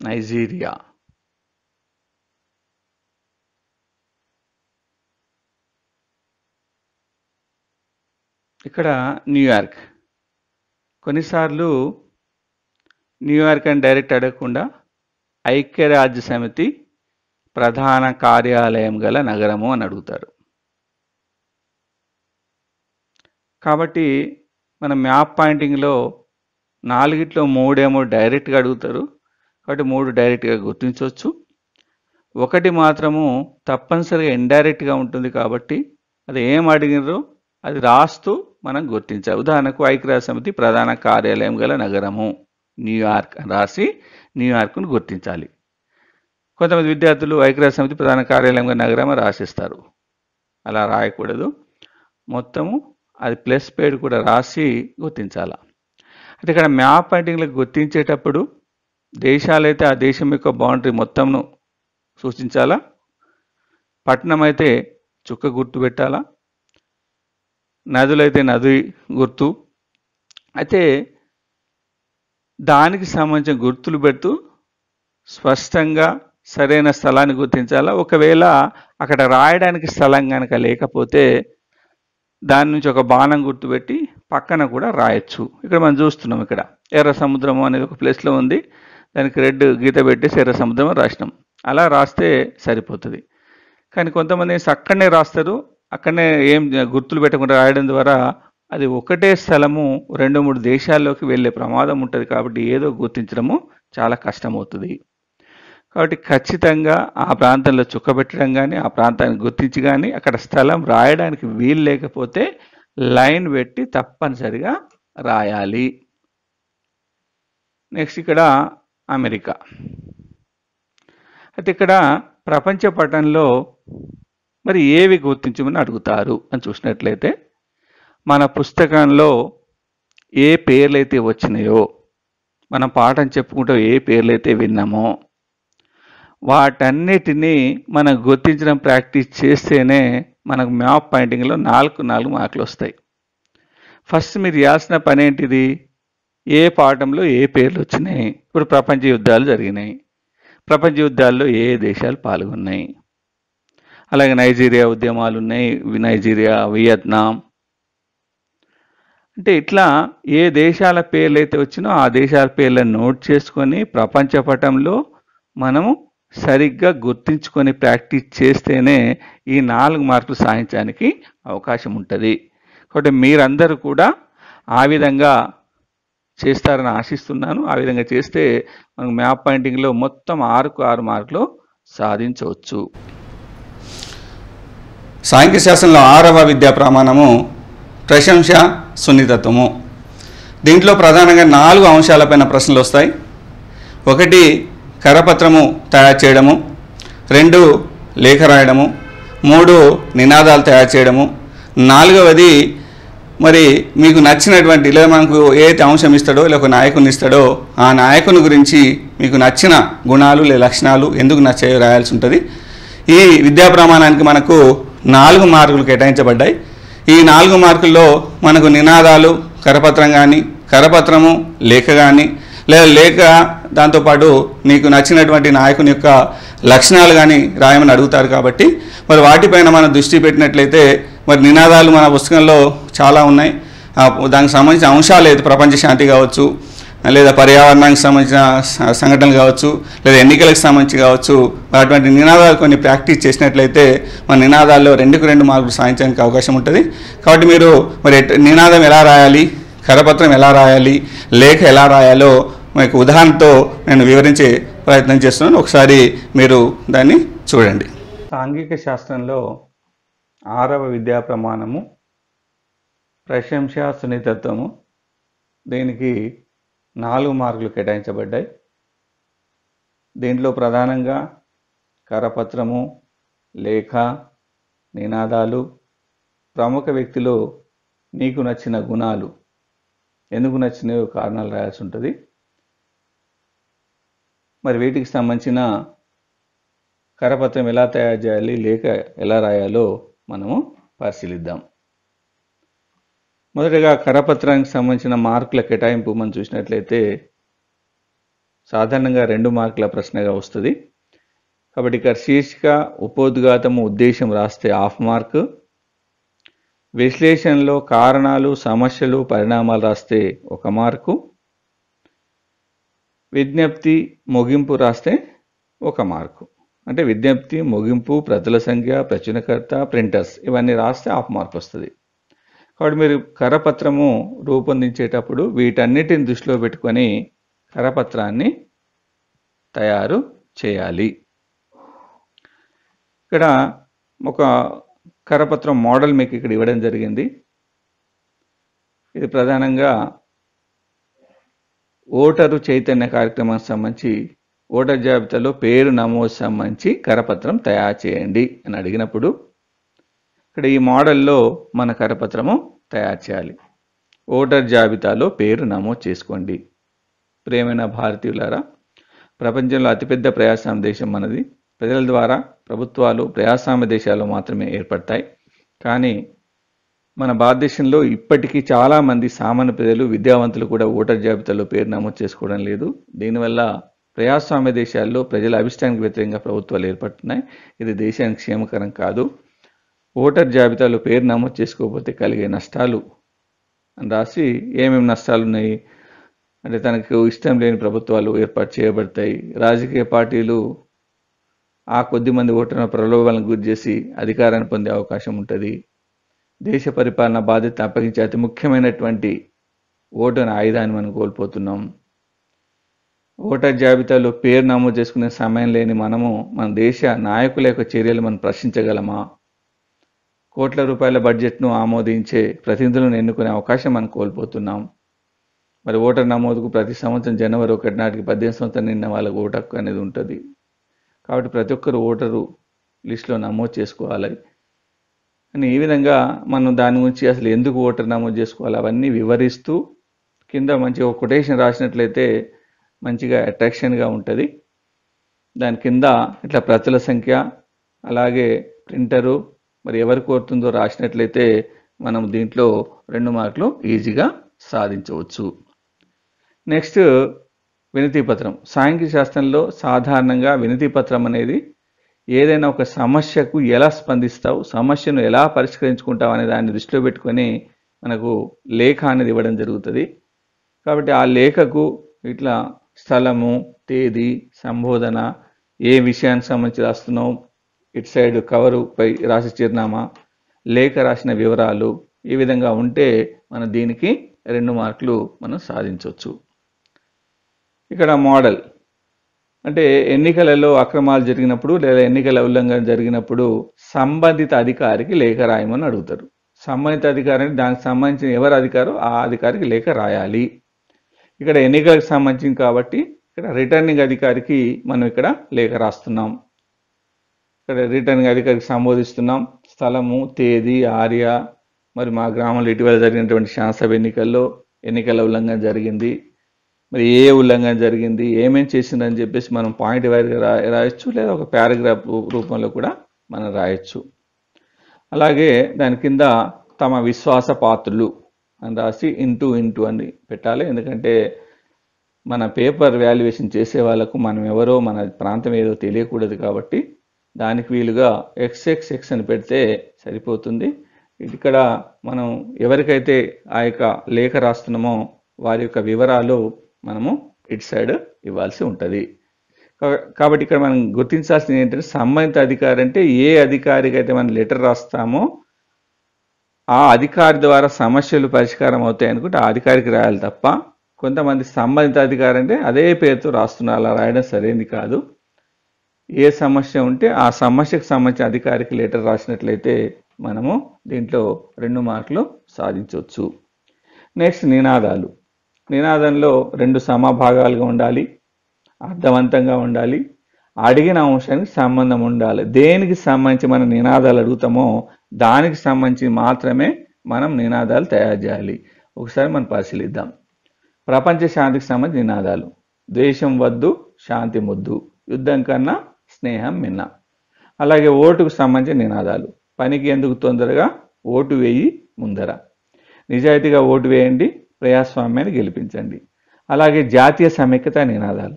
Nigeria ఇక్కడ న్యూయార్క్ కొన్నిసార్లు న్యూయార్క్ అని డైరెక్ట్ అడగకుండా ఐక్యరాజ్య సమితి ప్రధాన కార్యాలయం గల నగరము అని అడుగుతారు కాబట్టి మన మ్యాప్ పాయింటింగ్లో నాలుగిట్లో మూడేమో డైరెక్ట్గా అడుగుతారు కాబట్టి మూడు డైరెక్ట్గా గుర్తించవచ్చు ఒకటి మాత్రము తప్పనిసరిగా ఇండైరెక్ట్గా ఉంటుంది కాబట్టి అది ఏం అడిగినరో అది రాస్తూ మనం గుర్తించాలి ఉదాహరణకు ఐక్యరాజ్య సమితి ప్రధాన కార్యాలయం గల నగరము న్యూయార్క్ అని రాసి న్యూయార్క్ను గుర్తించాలి కొంతమంది విద్యార్థులు ఐక్యరాజ్య సమితి ప్రధాన కార్యాలయం గల నగరం రాసిస్తారు అలా రాయకూడదు మొత్తము అది ప్లస్ పేడ్ కూడా రాసి గుర్తించాలా అయితే ఇక్కడ మ్యాప్ పెయింటింగ్లకు గుర్తించేటప్పుడు దేశాలైతే ఆ దేశం యొక్క బౌండరీ మొత్తంను సూచించాలా పట్టణం అయితే చుక్క గుర్తు పెట్టాలా నదులైతే నది గుర్తు అయితే దానికి సంబంధించిన గుర్తులు పెడుతూ స్పష్టంగా సరైన స్థలాన్ని గుర్తించాలా ఒకవేళ అక్కడ రాయడానికి స్థలం కనుక లేకపోతే దాని నుంచి ఒక బాణం గుర్తుపెట్టి పక్కన కూడా రాయొచ్చు ఇక్కడ మనం చూస్తున్నాం ఇక్కడ ఎర్ర సముద్రము అనేది ఒక ప్లేస్లో ఉంది దానికి రెడ్ గీత పెట్టేసి ఎర్ర సముద్రం రాసినాం అలా రాస్తే సరిపోతుంది కానీ కొంతమంది అక్కడనే రాస్తారు అక్కడనే ఏం గుర్తులు పెట్టకుండా రాయడం ద్వారా అది ఒకటే స్థలము రెండు మూడు దేశాల్లోకి వెళ్ళే ప్రమాదం ఉంటుంది కాబట్టి ఏదో గుర్తించడము చాలా కష్టమవుతుంది కాబట్టి ఖచ్చితంగా ఆ ప్రాంతంలో చుక్కబెట్టడం కానీ ఆ ప్రాంతాన్ని గుర్తించి కానీ అక్కడ స్థలం రాయడానికి వీలు లేకపోతే లైన్ పెట్టి తప్పనిసరిగా రాయాలి నెక్స్ట్ ఇక్కడ అమెరికా అయితే ఇక్కడ ప్రపంచ పటంలో మరి ఏవి గుర్తించమని అడుగుతారు అని చూసినట్లయితే మన పుస్తకంలో ఏ పేర్లైతే వచ్చినాయో మనం పాఠం చెప్పుకుంటూ ఏ పేర్లైతే విన్నామో వాటన్నిటినీ మనం గుర్తించడం ప్రాక్టీస్ చేస్తేనే మనకు మ్యాప్ పాయింటింగ్లో నాలుగు నాలుగు మార్కులు వస్తాయి ఫస్ట్ మీరు చేయాల్సిన పని ఏంటిది ఏ పాఠంలో ఏ పేర్లు వచ్చినాయి ఇప్పుడు ప్రపంచ యుద్ధాలు జరిగినాయి ప్రపంచ యుద్ధాల్లో ఏ దేశాలు పాల్గొన్నాయి అలాగే నైజీరియా ఉద్యమాలు ఉన్నాయి నైజీరియా వియత్నాం అంటే ఇట్లా ఏ దేశాల పేర్లు అయితే వచ్చినో ఆ దేశాల పేర్లను నోట్ చేసుకొని ప్రపంచ పటంలో మనము సరిగ్గా గుర్తించుకొని ప్రాక్టీస్ చేస్తేనే ఈ నాలుగు మార్కులు సాధించడానికి అవకాశం ఉంటుంది కాబట్టి మీరందరూ కూడా ఆ విధంగా చేస్తారని ఆశిస్తున్నాను ఆ విధంగా చేస్తే మనకు మ్యాప్ పాయింటింగ్లో మొత్తం ఆరుకు ఆరు మార్కులు సాధించవచ్చు సాంఖ్యశాస్త్రంలో ఆరవ విద్యా ప్రమాణము ప్రశంస సున్నితత్వము దీంట్లో ప్రధానంగా నాలుగు అంశాలపైన ప్రశ్నలు వస్తాయి ఒకటి కరపత్రము తయారు చేయడము రెండు లేఖ రాయడము మూడు నినాదాలు తయారు చేయడము నాలుగవది మరి మీకు నచ్చినటువంటి లేదా మనకు ఏదైతే అంశం ఇస్తాడో లేక నాయకుని ఇస్తాడో ఆ నాయకుని గురించి మీకు నచ్చిన గుణాలు లేదా లక్షణాలు ఎందుకు నచ్చాయో రాయాల్సి ఉంటుంది ఈ విద్యా ప్రమాణానికి మనకు నాలుగు మార్కులు కేటాయించబడ్డాయి ఈ నాలుగు మార్కుల్లో మనకు నినాదాలు కరపత్రం కానీ కరపత్రము లేఖ కానీ లేదా లేఖ దాంతోపాటు నీకు నచ్చినటువంటి నాయకుని యొక్క లక్షణాలు కానీ రాయమని అడుగుతారు కాబట్టి మరి వాటిపైన మనం దృష్టి పెట్టినట్లయితే మరి నినాదాలు మన పుస్తకంలో చాలా ఉన్నాయి దానికి సంబంధించిన అంశాలు ఏది ప్రపంచ శాంతి కావచ్చు లేదా పర్యావరణానికి సంబంధించిన సంఘటనలు కావచ్చు లేదా ఎన్నికలకు సంబంధించి కావచ్చు అటువంటి నినాదాలు కొన్ని ప్రాక్టీస్ చేసినట్లయితే మన నినాదాల్లో రెండుకు రెండు మార్కులు సాధించడానికి అవకాశం ఉంటుంది కాబట్టి మీరు మరి నినాదం ఎలా రాయాలి కరపత్రం ఎలా రాయాలి లేఖ ఎలా రాయాలో మీకు ఉదాహరణతో నేను వివరించే ప్రయత్నం చేస్తున్నాను ఒకసారి మీరు దాన్ని చూడండి సాంఘిక శాస్త్రంలో ఆరవ విద్యా ప్రమాణము ప్రశంసా సున్నితత్వము దీనికి నాలుగు మార్కులు కేటాయించబడ్డాయి దీంట్లో ప్రధానంగా కరపత్రము లేఖ నినాదాలు ప్రముఖ వ్యక్తిలో నీకు నచ్చిన గుణాలు ఎందుకు నచ్చినవి కారణాలు రాయాల్సి ఉంటుంది మరి వీటికి సంబంధించిన కరపత్రం ఎలా తయారు చేయాలి లేఖ ఎలా రాయాలో మనము పరిశీలిద్దాం మొదటగా కరపత్రానికి సంబంధించిన మార్కుల కేటాయింపు మనం చూసినట్లయితే సాధారణంగా రెండు మార్కుల ప్రశ్నగా వస్తుంది కాబట్టి ఇక్కడ శీర్షిక ఉపోద్ఘాతము ఉద్దేశం రాస్తే హాఫ్ మార్క్ విశ్లేషణలో కారణాలు సమస్యలు పరిణామాలు రాస్తే ఒక మార్కు విజ్ఞప్తి ముగింపు రాస్తే ఒక మార్కు అంటే విజ్ఞప్తి ముగింపు ప్రజల సంఖ్య ప్రచురణకర్త ప్రింటర్స్ ఇవన్నీ రాస్తే హాఫ్ మార్క్ వస్తుంది కాబట్టి మీరు కరపత్రము రూపొందించేటప్పుడు వీటన్నిటిని దృష్టిలో పెట్టుకొని కరపత్రాన్ని తయారు చేయాలి ఇక్కడ ఒక కరపత్రం మోడల్ మీకు ఇక్కడ ఇవ్వడం జరిగింది ఇది ప్రధానంగా ఓటరు చైతన్య కార్యక్రమానికి సంబంధించి ఓటర్ జాబితాలో పేరు నమోదు సంబంధించి కరపత్రం తయారు చేయండి అని అడిగినప్పుడు ఇక్కడ ఈ మోడల్లో మన కరపత్రము తయారు చేయాలి ఓటర్ జాబితాలో పేరు నమోదు చేసుకోండి ప్రేమైన భారతీయులారా ప్రపంచంలో అతిపెద్ద ప్రజాస్వామ్య దేశం మనది ప్రజల ద్వారా ప్రభుత్వాలు ప్రజాస్వామ్య దేశాలు మాత్రమే ఏర్పడతాయి కానీ మన భారతదేశంలో ఇప్పటికీ చాలామంది సామాన్య ప్రజలు విద్యావంతులు కూడా ఓటర్ జాబితాలో పేరు నమోదు చేసుకోవడం లేదు దీనివల్ల ప్రజాస్వామ్య దేశాల్లో ప్రజల అభిష్టానికి వ్యతిరేకంగా ప్రభుత్వాలు ఏర్పడుతున్నాయి ఇది దేశానికి క్షేమకరం కాదు ఓటర్ జాబితాలో పేరు నమోదు చేసుకోకపోతే కలిగే నష్టాలు అని రాసి ఏమేమి నష్టాలు ఉన్నాయి అంటే తనకు ఇష్టం లేని ప్రభుత్వాలు ఏర్పాటు చేయబడతాయి రాజకీయ పార్టీలు ఆ కొద్ది మంది ఓటర్ల ప్రలోభాలను గురి చేసి అధికారాన్ని పొందే అవకాశం ఉంటుంది దేశ పరిపాలన బాధ్యత అప్పగించే అతి ముఖ్యమైనటువంటి ఓటుని ఆయుధాన్ని మనం కోల్పోతున్నాం ఓటర్ జాబితాలో పేరు నమోదు చేసుకునే సమయం లేని మనము మన దేశ నాయకుల యొక్క చర్యలు మనం ప్రశ్నించగలమా కోట్ల రూపాయల బడ్జెట్ను ఆమోదించే ప్రతినిధులను ఎన్నుకునే అవకాశం మనం కోల్పోతున్నాం మరి ఓటర్ నమోదుకు ప్రతి సంవత్సరం జనవరి ఒకటి నాటికి పద్దెనిమిది సంవత్సరం నిన్న వాళ్ళకు ఓటు హక్కు అనేది ఉంటుంది కాబట్టి ప్రతి ఒక్కరు ఓటరు లిస్టులో నమోదు చేసుకోవాలి అని ఈ విధంగా మనం దాని గురించి అసలు ఎందుకు ఓటర్ నమోదు చేసుకోవాలి అవన్నీ వివరిస్తూ కింద మంచి ఒక కొటేషన్ రాసినట్లయితే మంచిగా అట్రాక్షన్గా ఉంటుంది దాని కింద ఇట్లా ప్రతుల సంఖ్య అలాగే ప్రింటరు మరి ఎవరు కోరుతుందో రాసినట్లయితే మనం దీంట్లో రెండు మార్కులు ఈజీగా సాధించవచ్చు నెక్స్ట్ వినతి పత్రం సాంఘిక శాస్త్రంలో సాధారణంగా వినతి పత్రం అనేది ఏదైనా ఒక సమస్యకు ఎలా స్పందిస్తావు సమస్యను ఎలా పరిష్కరించుకుంటావు అనే దాన్ని దృష్టిలో పెట్టుకొని మనకు లేఖ అనేది ఇవ్వడం జరుగుతుంది కాబట్టి ఆ లేఖకు ఇట్లా స్థలము తేదీ సంబోధన ఏ విషయానికి సంబంధించి రాస్తున్నావు ఇటు సైడ్ కవరుపై రాసి చిరునామా లేఖ రాసిన వివరాలు ఈ విధంగా ఉంటే మన దీనికి రెండు మార్కులు మనం సాధించవచ్చు ఇక్కడ మోడల్ అంటే ఎన్నికలలో అక్రమాలు జరిగినప్పుడు లేదా ఎన్నికల ఉల్లంఘన జరిగినప్పుడు సంబంధిత అధికారికి లేఖ రాయమని అడుగుతారు సంబంధిత అధికారి దానికి సంబంధించిన ఎవరు అధికారో ఆ అధికారికి లేఖ రాయాలి ఇక్కడ ఎన్నికలకు సంబంధించింది కాబట్టి ఇక్కడ రిటర్నింగ్ అధికారికి మనం ఇక్కడ లేఖ రాస్తున్నాం ఇక్కడ రిటర్నింగ్ అధికారికి సంబోధిస్తున్నాం స్థలము తేదీ ఆర్య మరి మా గ్రామంలో ఇటీవల జరిగినటువంటి శాసనసభ ఎన్నికల్లో ఎన్నికల ఉల్లంఘన జరిగింది మరి ఏ ఉల్లంఘన జరిగింది ఏమేం చేసిందని చెప్పేసి మనం పాయింట్ వైజ్గా రా రాయొచ్చు లేదా ఒక పారాగ్రాఫ్ రూపంలో కూడా మనం రాయొచ్చు అలాగే దాని కింద తమ విశ్వాస పాత్రలు అని రాసి ఇంటూ ఇంటూ అని పెట్టాలి ఎందుకంటే మన పేపర్ వాల్యుయేషన్ చేసే వాళ్ళకు మనం ఎవరో మన ప్రాంతం ఏదో తెలియకూడదు కాబట్టి దానికి వీలుగా ఎక్స్ఎక్స్ఎక్స్ అని పెడితే సరిపోతుంది ఇక్కడ మనం ఎవరికైతే ఆ యొక్క లేఖ రాస్తున్నామో వారి యొక్క వివరాలు మనము ఇటు సైడ్ ఇవ్వాల్సి ఉంటుంది కాబట్టి ఇక్కడ మనం గుర్తించాల్సింది ఏంటంటే సంబంధిత అధికారి అంటే ఏ అధికారికి అయితే మనం లెటర్ రాస్తామో ఆ అధికారి ద్వారా సమస్యలు పరిష్కారం అవుతాయి అనుకుంటే ఆ అధికారికి రాయాలి తప్ప కొంతమంది సంబంధిత అధికారి అంటే అదే పేరుతో రాస్తున్నారు అలా రాయడం సరైనది కాదు ఏ సమస్య ఉంటే ఆ సమస్యకు సంబంధించి అధికారికి లెటర్ రాసినట్లయితే మనము దీంట్లో రెండు మార్కులు సాధించవచ్చు నెక్స్ట్ నినాదాలు నినాదంలో రెండు సమభాగాలుగా ఉండాలి అర్థవంతంగా ఉండాలి అడిగిన అంశానికి సంబంధం ఉండాలి దేనికి సంబంధించి మనం నినాదాలు అడుగుతామో దానికి సంబంధించి మాత్రమే మనం నినాదాలు తయారు చేయాలి ఒకసారి మనం పరిశీలిద్దాం ప్రపంచ శాంతికి సంబంధించి నినాదాలు ద్వేషం వద్దు శాంతి ముద్దు యుద్ధం కన్నా స్నేహం మిన్న అలాగే ఓటుకు సంబంధించిన నినాదాలు పనికి ఎందుకు తొందరగా ఓటు వేయి ముందర నిజాయితీగా ఓటు వేయండి ప్రజాస్వామ్యాన్ని గెలిపించండి అలాగే జాతీయ సమైక్యత నినాదాలు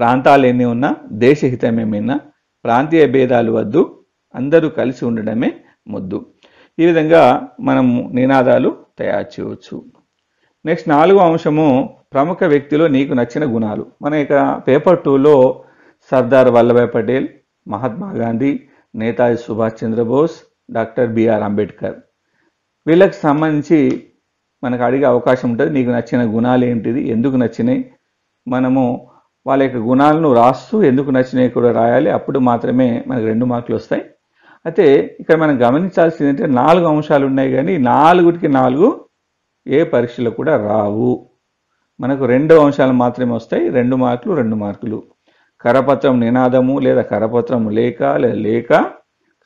ప్రాంతాలు ఎన్ని ఉన్నా మిన్న ప్రాంతీయ భేదాలు వద్దు అందరూ కలిసి ఉండడమే ముద్దు ఈ విధంగా మనము నినాదాలు తయారు చేయవచ్చు నెక్స్ట్ నాలుగో అంశము ప్రముఖ వ్యక్తిలో నీకు నచ్చిన గుణాలు మన యొక్క పేపర్ టూలో సర్దార్ వల్లభాయ్ పటేల్ మహాత్మా గాంధీ నేతాజీ సుభాష్ చంద్రబోస్ డాక్టర్ బిఆర్ అంబేద్కర్ వీళ్ళకి సంబంధించి మనకు అడిగే అవకాశం ఉంటుంది నీకు నచ్చిన గుణాలు ఏంటిది ఎందుకు నచ్చినాయి మనము వాళ్ళ యొక్క గుణాలను రాస్తూ ఎందుకు నచ్చినాయి కూడా రాయాలి అప్పుడు మాత్రమే మనకు రెండు మార్కులు వస్తాయి అయితే ఇక్కడ మనం గమనించాల్సింది ఏంటంటే నాలుగు అంశాలు ఉన్నాయి కానీ నాలుగుటికి నాలుగు ఏ పరీక్షలో కూడా రావు మనకు రెండు అంశాలు మాత్రమే వస్తాయి రెండు మార్కులు రెండు మార్కులు కరపత్రం నినాదము లేదా కరపత్రం లేక లేదా లేక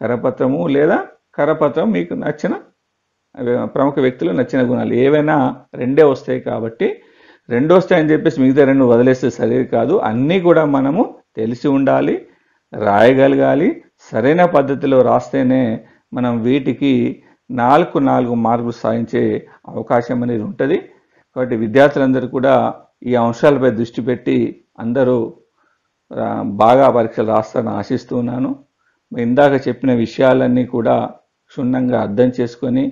కరపత్రము లేదా కరపత్రం మీకు నచ్చిన ప్రముఖ వ్యక్తులు నచ్చిన గుణాలు ఏవైనా రెండే వస్తాయి కాబట్టి రెండు వస్తాయని చెప్పేసి మిగతా రెండు వదిలేస్తే సరే కాదు అన్నీ కూడా మనము తెలిసి ఉండాలి రాయగలగాలి సరైన పద్ధతిలో రాస్తేనే మనం వీటికి నాలుగు నాలుగు మార్కులు సాధించే అవకాశం అనేది ఉంటుంది కాబట్టి విద్యార్థులందరూ కూడా ఈ అంశాలపై దృష్టి పెట్టి అందరూ బాగా పరీక్షలు రాస్తారని ఆశిస్తూ ఉన్నాను ఇందాక చెప్పిన విషయాలన్నీ కూడా క్షుణ్ణంగా అర్థం చేసుకొని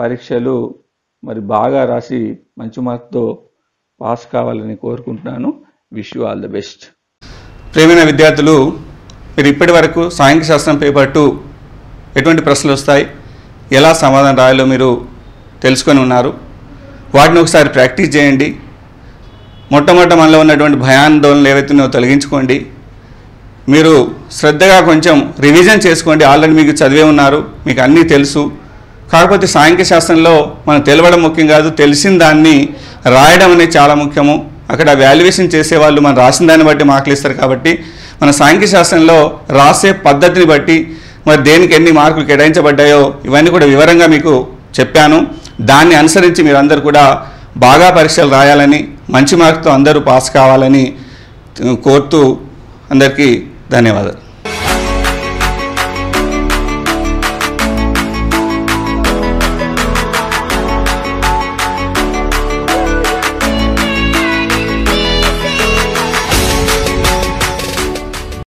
పరీక్షలు మరి బాగా రాసి మంచి మార్క్తో పాస్ కావాలని కోరుకుంటున్నాను wish you all the best ప్రేమైన విద్యార్థులు మీరు ఇప్పటి వరకు సాంఘిక శాస్త్రం పేపర్ టూ ఎటువంటి ప్రశ్నలు వస్తాయి ఎలా సమాధానం రాయాలో మీరు తెలుసుకొని ఉన్నారు వాటిని ఒకసారి ప్రాక్టీస్ చేయండి మొట్టమొదట మనలో ఉన్నటువంటి భయాందోళనలు ఏవైతే తొలగించుకోండి మీరు శ్రద్ధగా కొంచెం రివిజన్ చేసుకోండి ఆల్రెడీ మీకు చదివే ఉన్నారు మీకు అన్నీ తెలుసు కాకపోతే సాంఖ్య శాస్త్రంలో మనం తెలవడం ముఖ్యం కాదు తెలిసిన దాన్ని రాయడం అనేది చాలా ముఖ్యము అక్కడ వాల్యుయేషన్ చేసేవాళ్ళు మనం రాసిన దాన్ని బట్టి మార్కులు ఇస్తారు కాబట్టి మన సాంఖ్య శాస్త్రంలో రాసే పద్ధతిని బట్టి మరి దేనికి ఎన్ని మార్కులు కేటాయించబడ్డాయో ఇవన్నీ కూడా వివరంగా మీకు చెప్పాను దాన్ని అనుసరించి మీరందరూ కూడా బాగా పరీక్షలు రాయాలని మంచి మార్కుతో అందరూ పాస్ కావాలని కోరుతూ అందరికీ ధన్యవాదాలు